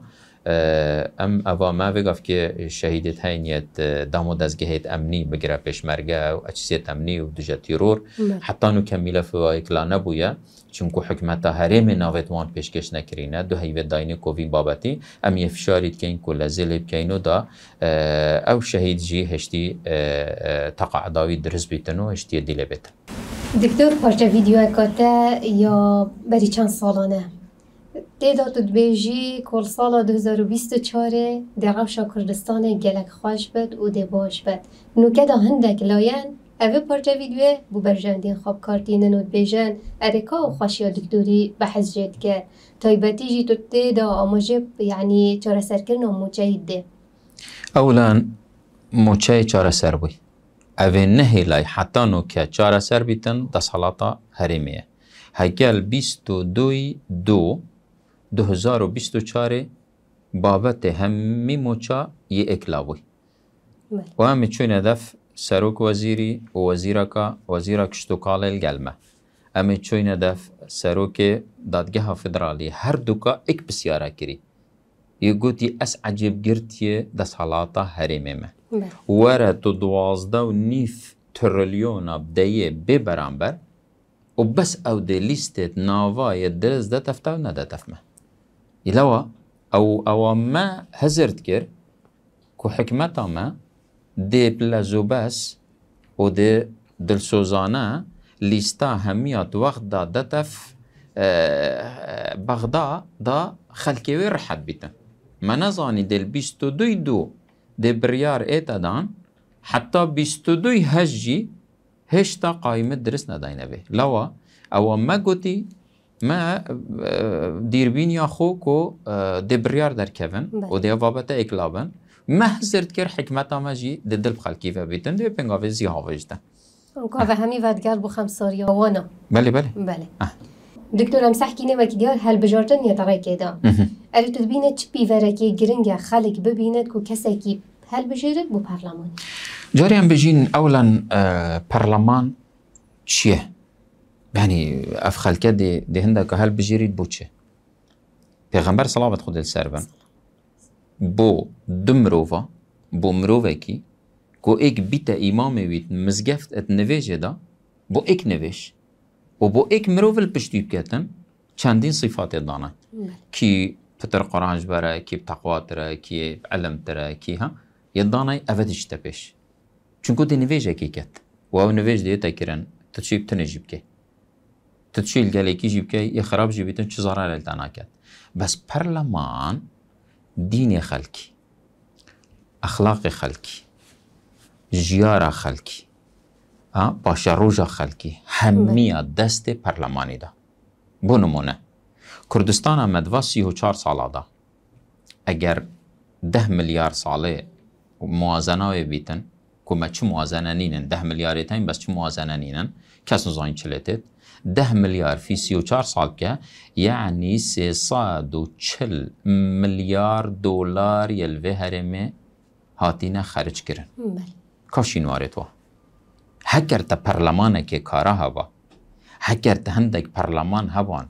ام ئەم ئەوا که شهید هەینێت دامو از امنی بگره پیش مرگه و اچسیت امنی و تیرور بله. حتی نو کمیل کەمیلە فواەکلا نەبووە چونکو ناویت هەرێمێ پیش کش نکرینه دو کووی بابتی کووی یه فشارید که فشاری این کو که اینو دا او شهید جی هشتی تقاعداوی درست بیتن و هشتی بیتن دکتور دکتۆر ویدیو اکاته یا بری چند سالانه؟ تێدا دبێژی کۆڵساڵا 2024 دە ڕەوشە کوردستانێ gelek xweş bed û dê baş bed. Nûkeda hindek layan evê parcevî duê bû berjendên xapkartînin û dibêjen erêka û xweşiya diktorî behezj jê dike. Taybetî jî tu têda amajib yanî çareserkirina moçeyî dê. Ewlan moçeyê çareser bû. Evê nehê lay heta noke çareser bîtin desalata herêmeye. Hegel 22 دو 2024 بابت همه موچا یه اکلاوی و همه چون هدف سروک وزیری و وزیرکا وزیرک شتوکال الگلمه همه چون هدف سروک دادگاه فدرالی هر دوکا اک بسیاره کری یه گوتی اس عجیب گرتی دس حالاتا هریمه من وره تو دوازده و نیف تریلیون بدیه ببرانبر و بس او د لیستت ناوای درز ده تفتاو نده تفمه إلوا أو أو ما هزرت كير كو حكمتا ما دي بلا زوباس و دي دل سوزانا ليستا هميات دا دتف أه بغدا دا خلكي ورحت بيتا ما نظاني دل بيستو دوي دو دي بريار ايتا دان حتى بيستو دوي هجي هشتا قايمة درسنا داينا به لوا أو ما قوتي ما ديربينيا خوكو دبريار در ودي و اكلابن ما ده كر حكمتا ماجي ددل بخلكي فبيتن دي بينغافي زي بله وكافا همي فادقال بو خمساريا وانا هل بجارتن یا ترای که دا. وەکیدیار تو دبینه چی پیورکی گرنگ خلک ببینه که کسی که و بجارت بو پرلمانی. جاری هم بجین اولا پرلمان چیه؟ یعنی يعني ئەف خەلکە دێهندە کە هەل بژێریت بۆچێ پێغەمبەر سەڵاوت خودل سەربن بۆ دو مرۆڤە بۆ مرۆڤێکی کۆ ئێک بیتە ئیمامەویت مزگەفت ئەت نوێژێدا بۆ ئێک نوێش و بۆ ئێک مرۆڤ پشتی بکەتن چەندین سیفاتێ دانا کی پتر قڕانج بەرە کی تەقواترە کی ئەلمترە کی هە یە دانای ئەvە دیشتە پێش چونکو دی نوێژێکی کەت و ئەو نوێژ دێتە کرن تەچی بتنێژی بکەیت تشيل لك يجيب كي يخرب جي شو زرار للتناكت بس برلمان ديني خلكي أخلاقي خلكي جيارة خلكي ها باشا روجا خلكي همية دست برلماني ده بو نمونه کردستان مدوا سی و چار سالا دا اگر ده ملیار ساله موازنه بیتن که ما چه نینن ده مليار تایم بس چه موازنة نينن کس نزاین چلیتید ده مليار في 34 سابقة يعني یعنی 340 مليار دولار یلوی هرمی هاتینا خرج کرن بله. کاشی نوارد و هکر تا پرلمانه که کاره هوا هکر تا هندک پرلمان هوان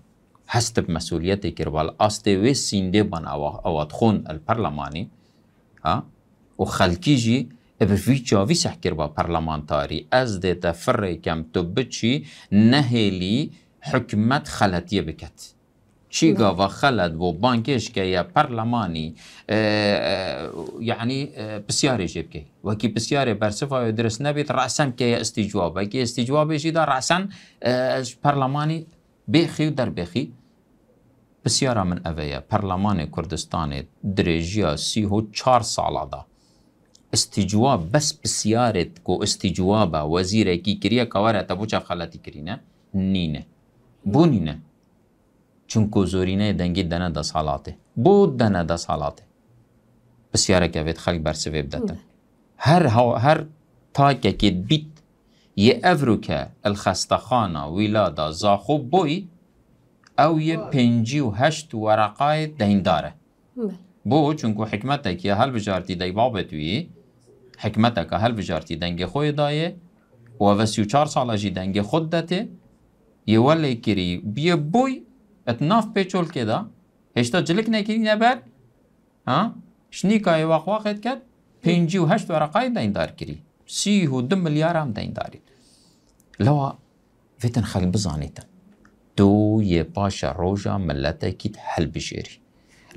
هست به مسئولیت کروال آسته و سینده بان اواد خون الپرلمانی ها و خلکی جی به وی چاوی سحکر با پرلمانتاری از دیتا فره کم تو بچی نهیلی حکمت خلطیه بکت چی و خلط و بانکش که یا پرلمانی یعنی بسیاری جیب که وکی بسیاری برسفای درست نبید رأسن که یا استجواب وکی استجوابی جیده رأسن پرلمانی بیخی و در بخی بسیارا من اویه پرلمان کردستان دریجیه سی و چار ساله ده istijwab bas pisiyaret ko istijwaba vazireki kiriya kavarata buça halati kirine nine. Bu nine. Çünkü zorine dengi dene da salate. Bu dene da salate. Pisiyarek evet halk berseveb detin. Her her takekit bit ye evruke el xestaxana wilada zaxo boy ew ye pêncî û heşt weraqayê deyndar e. Bo çunku hikmetek ye helbijartî dey babet wî حکمتکە هەلبژارتی دەنگێ خۆی دایێ وە سی و چهار ساڵەژی دەنگێ خودت دەتێ یوە لێکری بیە بووی ئەت ناف پێچۆلکێدا هێشتا جلک نەکردی نەبەر شنی کایواخواقێت کرد پێنجی و هەشت وەرەقای دەیندارکردی سی و دو ملیارم دەینداری لەوە ێتن خەل بزانیتن تۆ یێ پاشە ڕۆژە ملەتێکیت هەلبژێری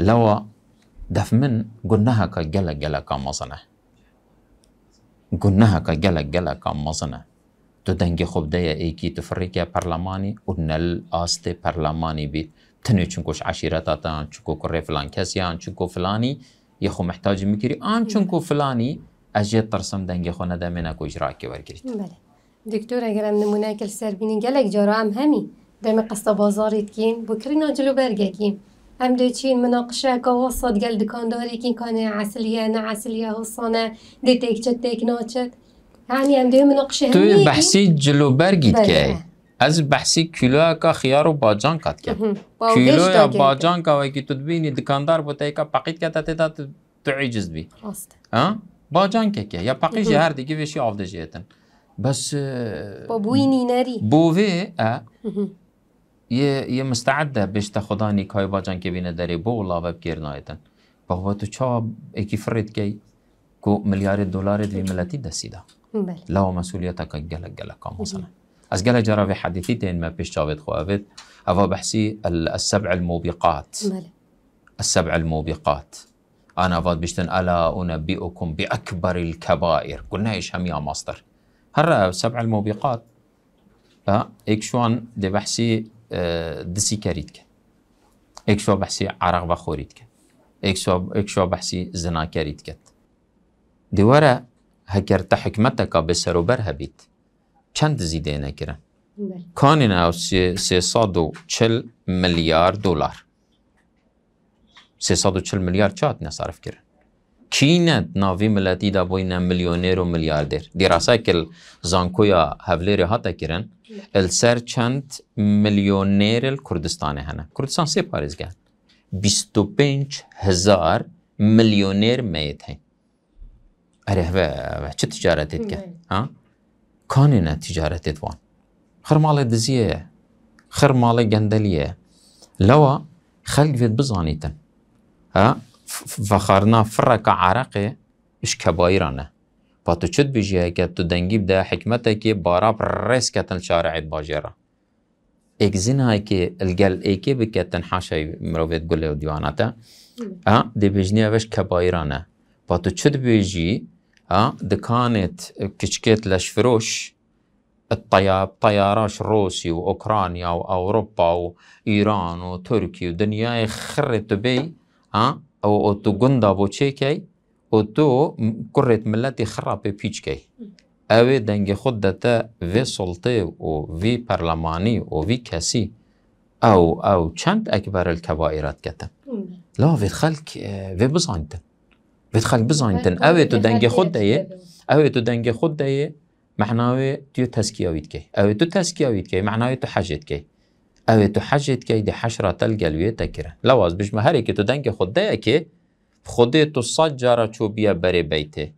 لەوە دەف من گونەهەکە گەلە گەلەکە مەزنە گناه کا گلا گلا کا مزنا، تو دنگ خوب ده ایکی تفریق پرلمانی و نل آست پرلمانی بی، تنه چونکوش عشیرت آتان چونکو کره فلان کسی آن چونکو فلانی یه خو محتاج میکری آن چونکو فلانی از یه ترسم دنگ خو نه کو اجرا که ورگرید بله دکتور اگرم نمونه کل سر بینی گلک جارو هم همی دم قصد بازاریت کین بکرین آجلو برگه کین هم دو مناقشه که وصد گل دکان داری که کنه عسلیه نه عسلیه حسانه دی تک چد تک نا چد مناقشه همی توی بحثی جلو برگید که از بحثی کلو کا خیار و باجان کد که کلو یا باجان که ویگی تو دبینی دکاندار بوده ای که پاقید که تا تا تو عجز بی باجان که که یا پاقیش هر دیگه وشی آفده دجیتن بس بوی نیناری بوی یه, یه مستعده بشت خدا نیکای باجان که بینه داری بو و لابه بگیر نایدن با هو تو چا اکی فرید کی کو میلیارد دلار دی ملتی دستیده بله لاو مسئولیت که گلک گلک کام مثلا از گلک جرا به حدیثی دین ما پیش چاوید خواهد اوا بحثی السبع الموبقات بله السبع الموبقات انا فاد بشتن الا انبئكم باكبر الكبائر قلنا ايش هم يا ماستر هرا سبع الموبقات ايك شوان دي بحثي disi karî ekşo behsî ereq ve xorî dikin. Ekşo behsî zinakerî diket. Di were heker te hikmeteka bi serober hebît çend dizî dê nekirin. Kanîne ew sêsad û çil milyar dolar. Sêsad û çil milyar çi hatine sarif kirin? چینت ناوی ملتی دا بوینه میلیونر و میلیاردر دراسه که زانکویا هفلری هاتا کرن السر چند میلیونر کردستان هنه کردستان سه پارزگه 25 هزار میلیونر میت هن اره هوا چه تجارتت که ها کانینه تجارتت وان خرماله دزیه خرماله گندلیه لوا خلق بزانیتن ها vaxarina firreka Iraqê îş kebayîran e. Pa tu çi dibêjî heke tu dengî de hikmetekê barab rêz ketin şareê bajêra. Êgzînayekê il gel êkê biketin haşey mirovê gulê û dîwana te dêbêjniya veş kebayîran e. Pa tu çi dibêjî dikanêt kiçkêt leşfiroş, طياراش روسي واوكرانيا واوروبا وايران وتركي ودنياي خرت بي ها او تو گندا بو چه کی او تو کرت ملتی خراب پیچ کی اوی دنگ خود دتا وی سلطه و وی پرلمانی و وی کسی او او چند اکبر الکبائرات کته لا وی خلق وی بزانتن وی خلق بزانتن اوی تو دنگ خود دیه اوی تو دنگ خود دیه معناوی تو اوید که اوی تو تسكية که معنای تو کی او تو حجت که دی حشرا تل گلویه تکره لواز بیش مهری که تو دنگ خود که خود تو صد جارا چوبیه بره بیته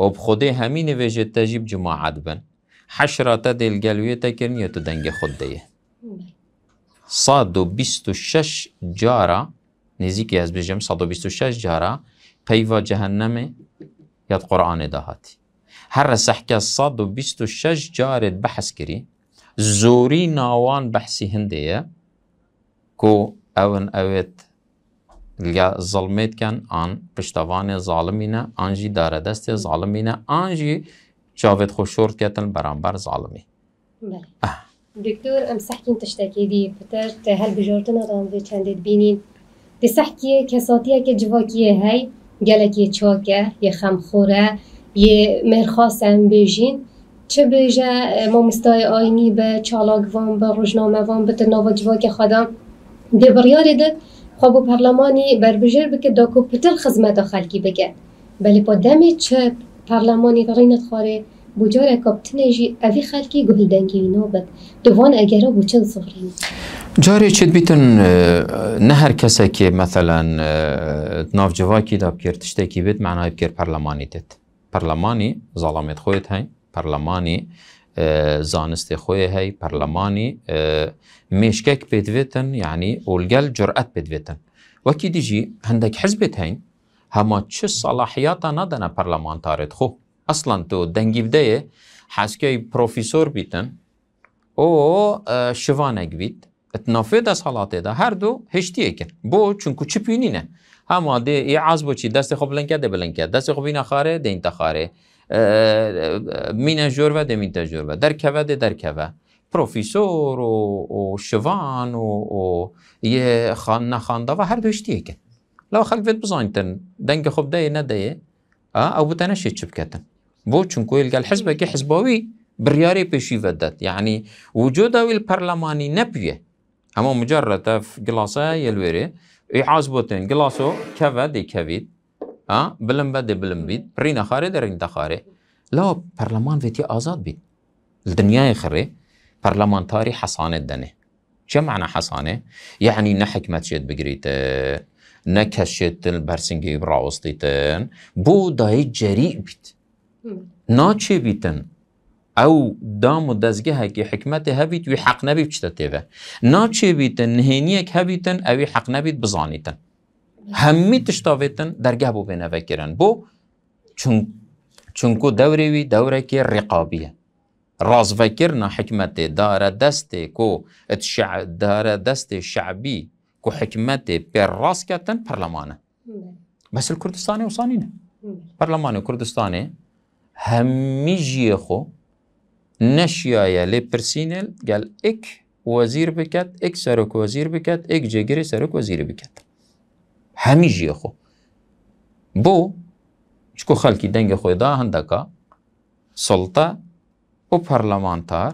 و خود همین ویجه تجیب جماعت بن حشرا تا دل گلویه تکرنی تو دنگ خود دیه صد و بیست و شش جارا نزیکی از بجم صد و بیست و شش جارا پیوا جهنم یاد قرآن دهاتی هر سحکه صد و بیست و شش جارت بحث کری زۆری ناوان بەحسی هەندەیە کۆ ئەون ئەوێت زەڵمێتکەن ئان پشتەوانێ زاڵمینە ئانجی دارەدەستێ زاڵمینە ئانجی چاوێت کتن بەرامبەر زاڵمی بله. دکتۆر ئەم سەحکین تشتێکی دی پتر هەل بژۆردنەڕان چندێت بینین دی سەحکیە کەساتیەکە جوواکیە هەی گەلێکی یه یە خەمخۆرە یێ هم بێژین. بیجه ما مستای آینی به čalak وان به rožnامه وان به ten جواک خدا دی بریاری ده خواب پرلمانی بربجر بکه داکو پتر خدمت خلکی بگه بلی پا دمی چه پرلمانی رینت خواره بجار کابتنه جی اوی خلکی دنگی اینا بد دوان اگرا بچن صغرین جاری چید بیتن نه هر کسی که مثلا ناف جواکی داب کرد بید معنای بکر پرلمانی دید پرلمانی ظالمت خودت هین پەرلەمانی زانستی خۆی هەی پەرلەمانی مێشکێک پێدوێتن یعنی ئۆلگەل جورئەت پێدوێتن وەکی دیژی هەندێک حزبێت هەین هەما چ سەلاحیاتە نادەنە پەرلەمانتارێت خۆ ئەسلان تۆ دەنگی بدەیە حەسکەی پرۆفیسۆر بیتن ئۆ شوانێک بیت نافێ دە ساڵاتێدا هەردوو هشتیەکە بۆ چونکو چی پینینە هەما دێ دست بۆچی دەستی خۆ بلنکە دست بلنکە دەستی خۆبینە خارێ دەینتەخارێ آه، میناژور و دمینتاژور و درکوه ده درکوه پروفیسور و, و شوان و, و یه خان نخانده و هر دوش دیگه لو خلق بيت بزانتن دنگ خب داي نداي اه او چپ کتن بو چونكو يلقى که كي بریاری برياري بيشي یعنی يعني اوی البرلماني نبيه اما مجرد في ای يلوري يعازبوتن قلاصو كفا دي كفيد ها بلن بده بلن بید رين خاري در رين تخاري لا برلمان فيتي آزاد بید الدنيا برلمان تاري حصانة دنه شو معنى حصانة؟ يعني نحكمة شد بقريت نكشت البرسنجي براوستيتن بو داي جريء بيت ناچه بيتن او دام و دزگه که حکمت هبیت وی حق نبید چتا تیوه چه بیتن نهینیک هبیتن اوی حق نبید بزانیتن همی تشتاویتن درگه بو بینوه کرن بو چون چونکو دوری وی دوره که رقابیه حکمت داره دست کو دست شعبی کو حکمت پر راس کتن پرلمانه بس و و نه برلمان كردستاني همي جيخو نشيايا لبرسينل گل اک وزیر بکت اک سرک وزیر بکت اک جگری سرک وزیر بکت خو. خب. بو چکو خلکی دنگ خوی دا هندکا سلطه و پرلمانتار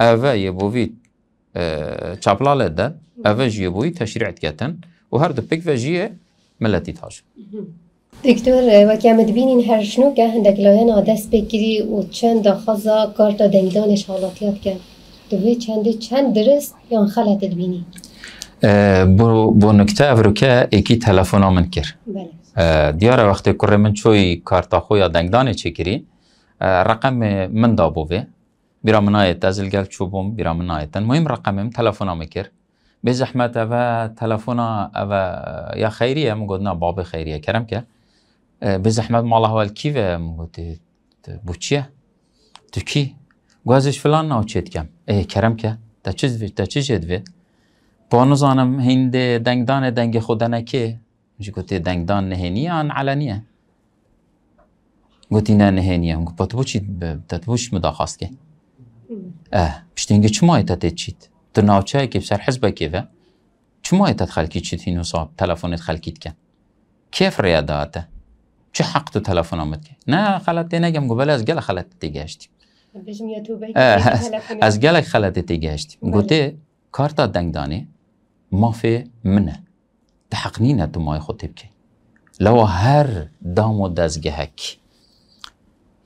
اوه یه بوی چپلاله ده اوه جیه بوی تشریعت گتن و ملتی پێکڤە ژیە دکتور تاژ. دکتۆر وەکیامە هر که که هندک لاین آدست پێگیری و چند خوزا کارتا دنگدانش حالاتیات کە دوی چند چەند درست یان خەلەتت بینی. او رو که یکی تلفن من کرد دیاره وقتی کوڕێ من چوی دنگدانه کارتاخۆیە کری رقم من دا بو بی بیرا منایەت ئەزلگەل چوو بووم بیرا آیتن مهم تلفن من کرد به زحمت او تەلەفۆنا او یا خیریه من گوتنا بابێ خەیریە کەرم کە بێ زەحمەت ماڵەهوال کیڤێ بو چیه تو کی گوازش فلان کم، ای کرم که، تا چ تا چیز ژێت بانوزانم هند دنگدان دنگ خودنکه میشه گفته دنگدان نهینی آن علنیه گفتی نه نهینیه گفت با تو چی مداخست که اه پشتینگه چمایی تت چیت تو ناوچه که بسر حزب که و چمایی تت خلکی چیت هینو صاحب تلفونت خلکیت کن کیف ریاداته چه حق تو تلفن آمد که نه خلط نگم گو بله از گل خلط تیگشتیم از گلک خلط تیگشتیم گفته بله. کارتا دنگدانی ما في منه تحقنينه دماي خود تبكي لو هر دامو دازجهك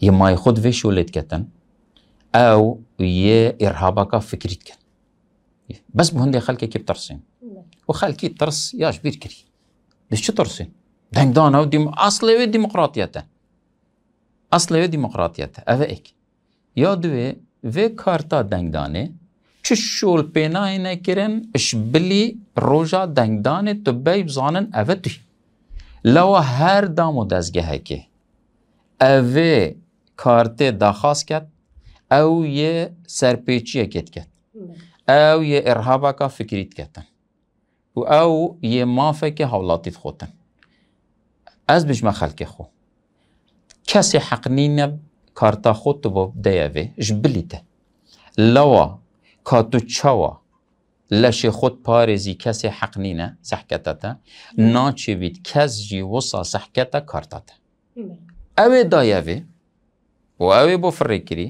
يماي خود في شولت كتن او يه ارهابك فكريتك بس بهندي خلكي كيف ترسين وخلكي ترس يا شبير كري ليش ترسين دنگ دانا و ديم اصلي ديمقراطيته اصلي ديمقراطيته افا يا دوي في كارتا دنگ دانه چه شول پیناهی نکردن، اش بلی روژا دەنگدانێت تو بەی بزانن لوا هر هر هەر دام و اوه کارت دخاس کت کرد یه سرپیچی کت کرد یه یە کا فکریت کتن و یه یە مافێکی از خۆتن ئەس بژمە خو کسی حق حەقنینە کارتا تو بۆ دەیەوێ اش ته لوا کاتوچاوا لش خود پارزی کسی حق نینه سحکتتا بید کس جی وصا سحکتا کارتاتا اوه دایوه و اوه بفره کری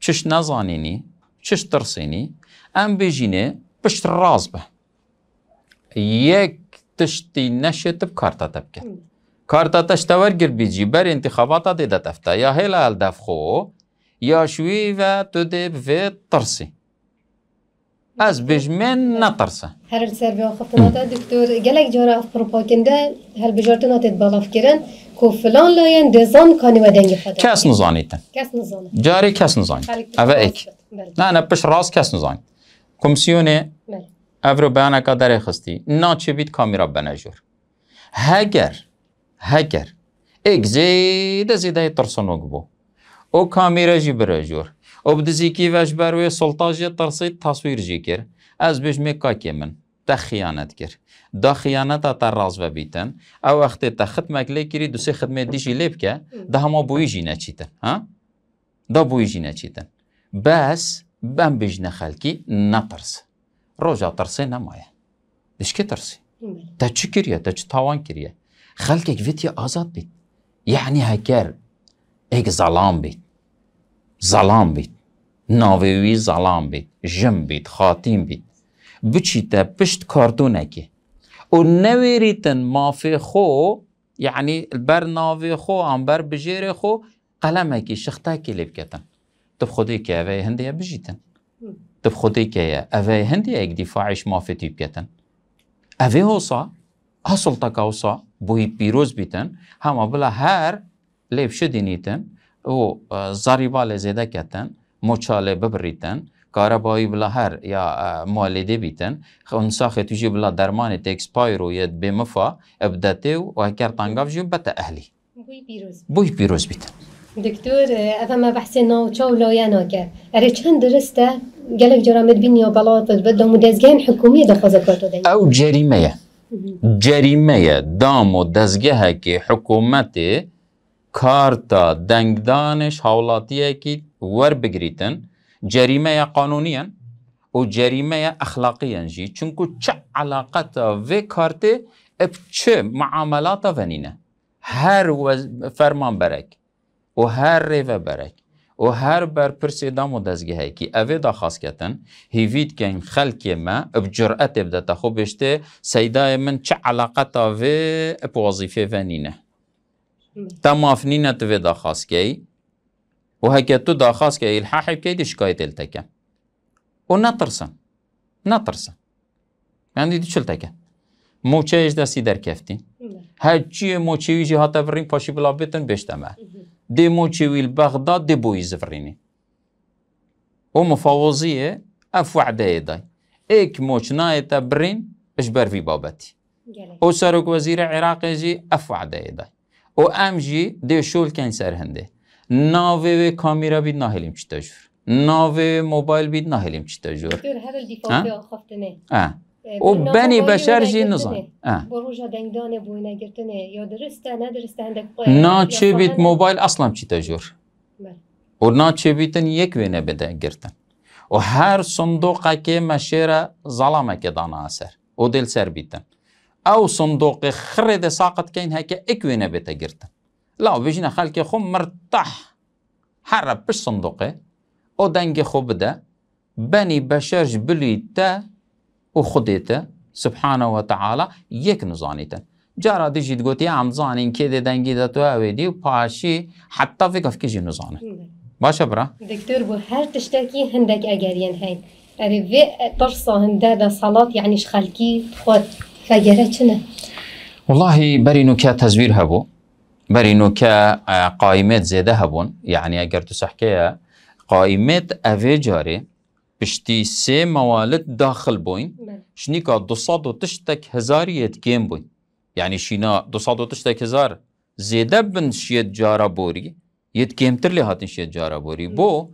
چش نزانینی چش ترسینی ام بجینه پشت راز به یک تشتی نشتب کارتاتا بکن کارتاتش گر بیجی بر انتخاباتا دیده افتا یا هیلا الدف خو یا شوی و تو دی و ترسی از بجمن نترسه هر السربیا خطرات دکتر گلک جارا پروپاگاندا هل بجارتون هات بالاف کردن کو فلان لاین دزان کانی دنگ خدا کس نزانیتن کس نزانه جاری کس نزانه اوه ایک بله. نه نه پش راست کس نزانه کمیسیونه بله. بیانه بیان در خستی نا چه بید کامیرا بنجور هگر هگر اگزی دزیده ترسنوگ بود او کامیره جی بره جور او بدزیکی وش بروی سلطا جی ترسید تصویر جی کر از بیش میکا که من ده خیانت کر دا خیانت تا راز و بیتن او وقتی تا خدمک لی کری دوسی خدمت دیشی لیب که ده هما بوی جی نچیتن ها؟ دا بوی جی نچیتن بس بم بیجنه خلکی نترس روژا ترسی نمایه دشکی ترسی تا چی کریه تا چی تاوان کریه خلکک ویتی آزاد بید یعنی هکر ایک ظلام بید زلام بید، ناویوی زلام بید، جم بید، خاتیم بیت تا پشت کاردۆنەکێ و نەوێریتن مافه خو یعنی بەر ناوێ که ئەمبەر بژێرێ خۆ قەلەمێکی شختاکی لێ بکەن که خودێکی ئەوەی هەندەیە بژیتن دب خودێکەیە ئەوەی هەندێک دیفاعش مافێتی بکەن ئەوێ که ئەسڵ تەکاوسا بوی پیروز بیتن بلا هر هر لێ شدینیتن او زاریبا زیده کتن مچاله ببریتن کاربایی بلا هر یا مالیده بیتن ساخه توجی بلا درمان رو ید بمفا ابدته و هکر تنگاف جو بتا اهلی بوی پیروز بیتن دکتور اما ما بحثی ناو چاو لایانا کرد اره چند درسته گلک جرامت بین یا بلاط بدم و دزگهن حکومی دخوازه کرده او جریمه جریمه دام و دزگه که حکومت كارتا دنگدانش هاولاتي اكي ور بگريتن جريمة قانونيا و جريمة اخلاقيا جي چونكو چه علاقتا و كارتا اب چه معاملاتا ونينة هر وز... فرمان برك و هر ريوه برك و هر بر پرسي دامو دزگه اكي اوه دا خاص كتن هيويد كن خلق ما اب جرأت ابدتا خوبشته سيدا من چه علاقتا و اب وظيفة ونينه تما فنينة تفي داخاس كي وهكا تو داخاس كي الحاح كي دي شكاية التكا ونطرسا نطرسا يعني دي شلتكا موچه دا سي دار كفتين هجي مو تشيجي هاتا فرين باشي بلا بيتن بيشتما دي موچيوي البغداد دي بويز فريني ومفوضية اف وعده داي ايك موچ نايتا برين اجبر في بابتي او وزير عراقي جي اف وعده داي او ام جی ده شول کن سرهنده ناوه و کامیرا بید ناهلیم چی تجور ناوه و موبایل بید ناهلیم چی تجور دکتور هر الدیفاقی خفتنه اه او بنی بشر جی نزان بروجا دنگدان بوینه گرتنه یا درسته ندرسته هندک نا چه بید موبایل اصلا چی تجور و نا چه بیتن یک وینه بده گرتن و هر صندوق که مشیر ظلمه که دانا اثر او دل سر بیتن او صندوق خرد ساقط كين هكا اكوينا بيتا جرتن لا بيجينا خالكي خو مرتاح حرب بش صندوقه او دنجي خو بدا بني بشرج بلي تا وخديته سبحانه وتعالى يك نزانيتا جارا ديجي تقول يا عم زانين كده دنجي داتو اويدي وباشي حتى في كفكيجي نزانه باشا برا دكتور بو هل تشتكي هندك اجاريان هاي اري أريد ترصى هندادا صلاة يعني شخالكي تخوت والله بري نوكا تزوير هبو بري نوكا آه، قائمات زيادة هبون يعني اگر تو قائمات افي جاري بشتي سي موالد داخل بوين شنيكا دوصاد و تشتك هزاريات كيم بوين يعني شينا دوصاد و تشتك هزار زيادة بن شيت جارة بوري يد كيم ترلي هاتن شيت جارة بو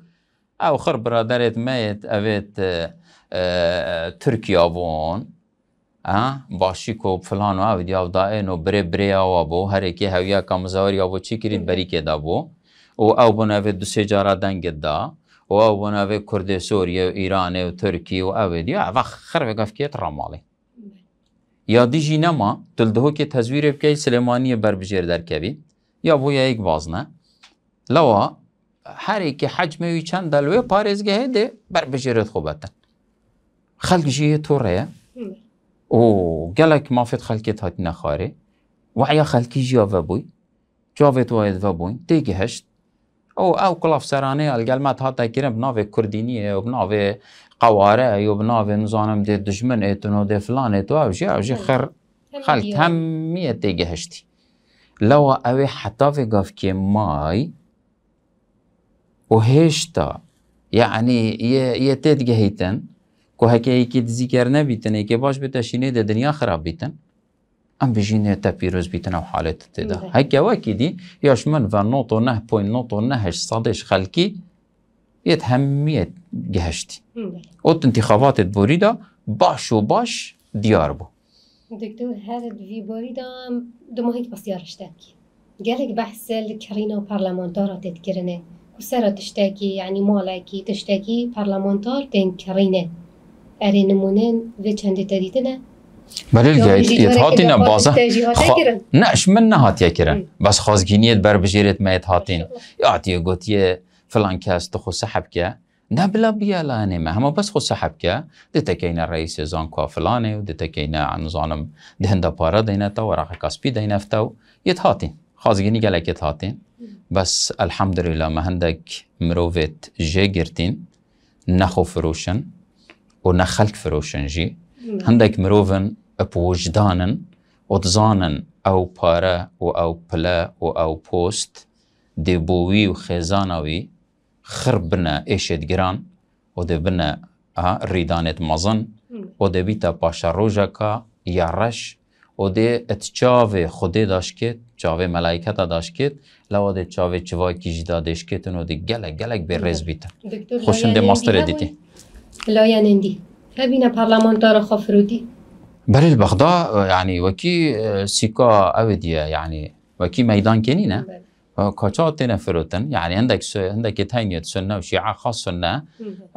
آخر خر برادرت مايت افيت آه، آه، تركيا بون باشی کو فلان و اوید یاو دائن و بره بره یاو بو هر اکی هاویا کامزاور یاو چی کرید بری که دا بو او او بناوی دو جارا دنگ دا او او بناوی کرد سوریه و ایرانه و ترکی و اوید یا او خرب گفکیت مالی یا دیجی نما تلدهو که تزویر بکی سلیمانی بر بجیر در کبی یا بو یا ایک بازنه لوا هر ایکی حجمه وی چند دلوه پارزگه ده بر بجیرت خوبتن خلق جیه تو ره وقالك ما فيت خلكت هات نخاري وعيا خلكي جيا فابوي جافت وايد فابوي تيجي هشت او او كلاف سرانه القلمات هاتا كيرم بنافي كردينية وبنافي قوارع وبنافي نزانم دي دشمن اتنو دي فلان اتو او جي او جي خر خلت همية تيجي هشتي لو اوي حتى في قاف كي ماي وهشتا يعني يتيت جهيتن که هکی که ذکر ای که باش شینه ده دنیا خراب بیتن ام بجینه تا پیروز بیتن او حالت تدا هکی بله. واکی دی یاش من و نوت و نه پوین نوت و نهش صادش خلکی یت همیت گهشتی اوت بله. انتخاباتت دا باش و باش دیار بو دکتور هذا فی دو ماهی هيك بس يارشتاكي قالك بحث الكرينا وبرلمانتارا را وسارة یعنی يعني مالكي تشتاكي برلمانتار کرینه. اری نمونن و چند تریتنه بله یت هاتین بازه خ... نش من نه هاتیه کرن بس خازگینیت بر بجیرت میت یا یعطیه گوتیه فلان کس تو خود سحب که نه بلا بیا لانه ما همه بس خود سحب که دیتا کین رئیس زان کو فلانه و دیتا کین عن زانم دهنده پاره دینه تا ورق کاسپی دینه فتو یت هاتین خازگینی گلک یت هاتین بس الحمدلله ما هندک مروفت جه گرتین نخو فروشن و نه خەک فرۆشن ژی هەندێک مرۆڤن ئەپۆژدانن ئۆتزانن ئەو پارە و ئەو پلە و ئەو پۆست دێبۆوی و خێزانەوی خڕ بنە ئێشێت گران و دەبنە ڕیدانێت مەزن و دەبیتە پاشە ڕۆژەکە یا ڕەش و دێ ئەت چاوێ خودێ داشکێت چاوێ مەلایکەتە داشکێت لەوە دێ چاوێ چواکی ژدا دێشکێتن و دی گەلە گەلک بێ ڕێز بیتە خوشن دێ ماسترە دیتی. لايانندي فبينا برلمانتار خفرودي بل البغداد آه، يعني وكي آه، سيكا أودية آه، يعني وكي ميدان كنينة كوتشاتنا فروتن يعني عندك س... عندك تهنيت سنة وشيعة خاص سنة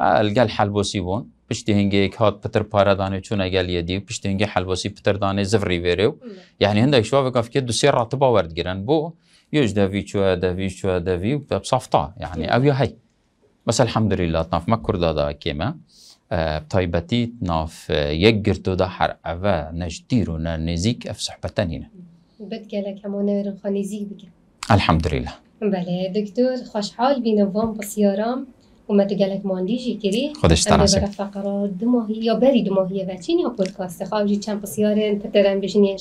القال حلبوسيبون پشتی هنگی که هات پتر پاره دانه چون اگل دیو پشتی هنگی حلواسی پتر دانه زفری ویرو یعنی يعني هندک شوا وکاف که دو سیر راتبا ورد گیرن بو یوش دوی داوی چوا داوی چوا داوی بصفتا يعني اویا هی بس الحمدلله لله طنف ما كردا ناف تایبەتیتنا یەکگرتودا هەر ئەە نەژدیر و نەنێزیک ئەف سحبەتەنینە بەتگەلک هەمونەرن خانێزیک بکە الحەمدریلا بەێ دکتۆر خوۆشحال بینەوام پسیارام ومەتە گەلک ماندیژی فقرا فقرات ماهی یا بری دو و بەچین یا پۆلکاستە خاوجی چەند پسیارن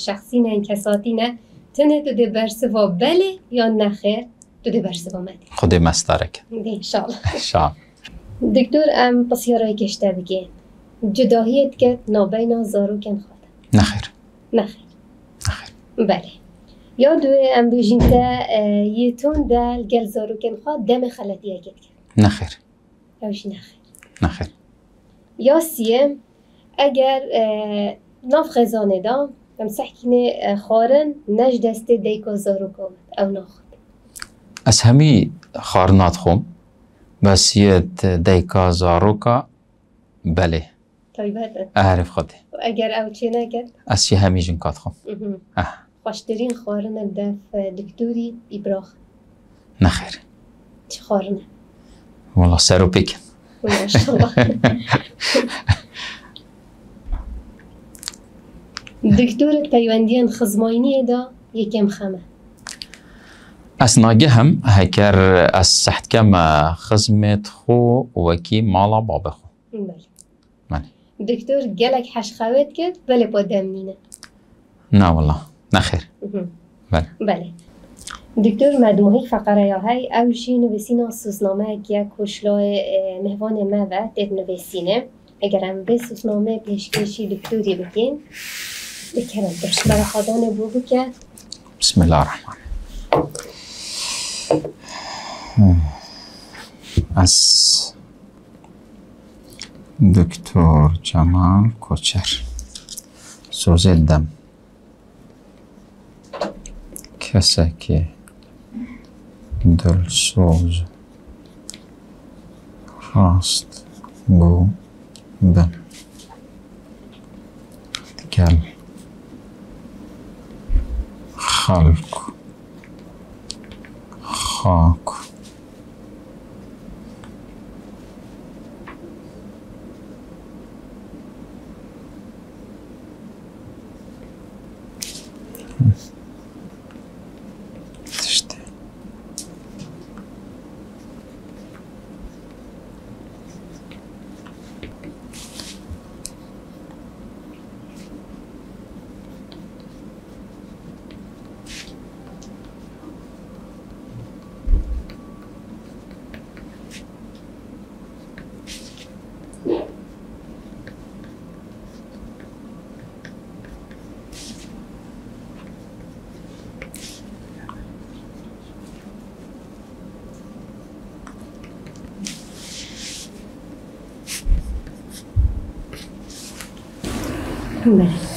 شخصی نه کساتی نه تنه تو برس بەرسەوە بله یا نخه تو دێ مستارک دی شال شال دکتر ام پسیارای کشته بگین جداهیت که نابینا زارو کن خود نخیر نخیر نخیر بله یا دوی ام بیجین تا یتون دل گل زارو کن خواهد. دم خلطی اگت کن نخیر اوش نخیر نخیر یا سیم اگر ناف خزانه دام ام سحکین خارن نج دست دیکو زارو کن او ناخد از همی خارنات خوم بس يد ديكا زاروكا بله طيب هذا أعرف خدي أجر أو تشينا قد أسي هميجن اها أه خوشترين خورنا بدف دكتوري إبراخ نخير تي والله سارو بيك ما شاء الله دكتورة تايوانديان خزماينية دا يكم خمه از ناگه هم هکر از سحت کم خزمت خو و کی مالا با بله دکتر گلک حش خواهد کرد بله با دم مینه نه والله نه خیر بله بله دکتر مدموهی فقره یا های اوشی نویسین و سوزنامه یک کشلاه مهوان موه در نویسینه اگر هم به سوزنامه پیشکشی دکتوری بکن بکرم درشت برخوادان بو بکر بسم الله الرحمن از دکتر جمال کوچر سوزدم دم که دلسوز راست گو بن خلق fraco.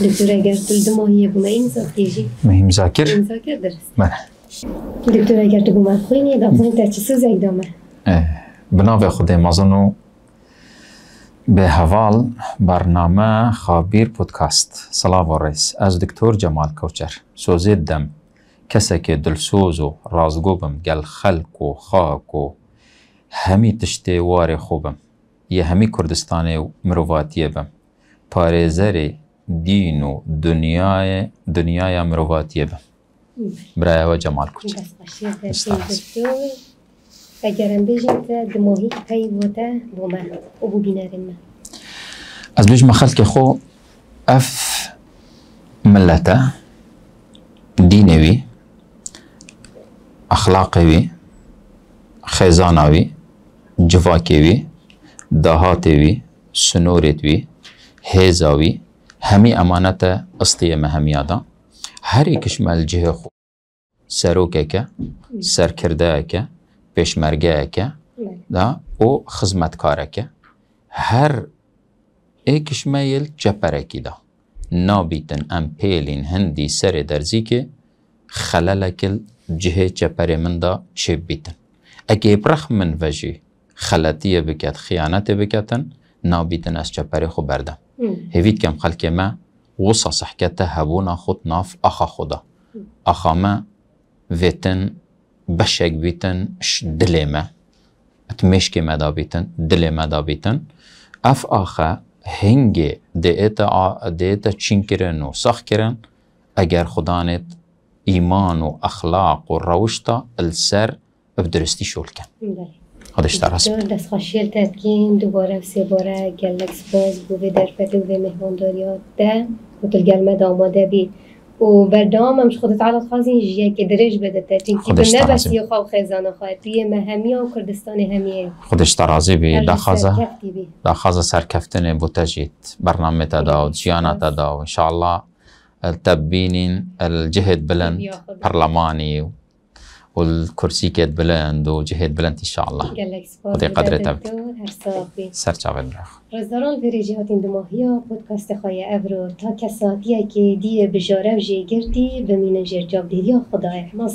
Doktor eğer tu mahiye buna imza kiyecek. Mühim zakir. İmza kiyediriz. Bana. Doktor eğer tu buna kuyni da kuyni terçisiz ekdama. بناو خود مازنو به حوال برنامه خابیر پودکاست سلام و رئیس از دکتر جمال کوچر سوزید دم کسی که دلسوز و رازگوبم گل خلق و خاک و همی تشتی وار خوبم یه همی کردستان مرواتیه بم پارێزەرێ دین و dünyaya dünyaya mrovatiye be. برای و جمال کچ. اگرم بیشم تا دماغی پی بوده بو من و بو بینرین من. از بیشم خلق خو اف ملته دینوی اخلاقوی خزانوی جواکوی دهاتوی سنورتوی هیزاوی همي امانت استیه مهمی دا هر یکش مال جه خو سروکه که سرکرده که دا او خدمتکاره که هر ایکش میل جپره کی دا نابیتن ام پیلین هندي سر درزی که خلال کل جهه جپره من دا شب بیتن اگه برخ من وجه خلطیه بکت خیانت بکتن نابیتن از جپره خو بردم هفيت كم خلك ما وصا صحكته هبونا خط ناف أخا خدا أخا ما فيتن بشك بيتن دلما تمشكي مدا بيتن دلما دا بيتن أف آخا هنگه دیتا دیتا چین کرن و سخ کرن اگر خدانت ایمان و اخلاق و روشتا السر بدرستی شول کن خودش درست بود دست خوشیل تدکین دوباره و سه باره گلک سپاس بوده در و به مهمانداری ده و تل گلمه داماده بی و بردام همش خودت که درش بده كدرج بدت که بنا بس يخاو خزانة خاطية مهمية وكردستان همية خودش ترازي بي دا خازة دا خازة سركفتن بوتاجيت برنامج تدا وجيانا تدا وإن شاء الله التبينين الجهد بلند پرلمانی و والکورسی کت بلند و جهت بلند انشاءالله خدای قدرت بد سرچا بد برخ رزداران ویری جهاتین دماهیا پودکاست خواه افرو تا کساتیه که دیه بجاره جه گردی بمینه جر جاب دیدیا خدای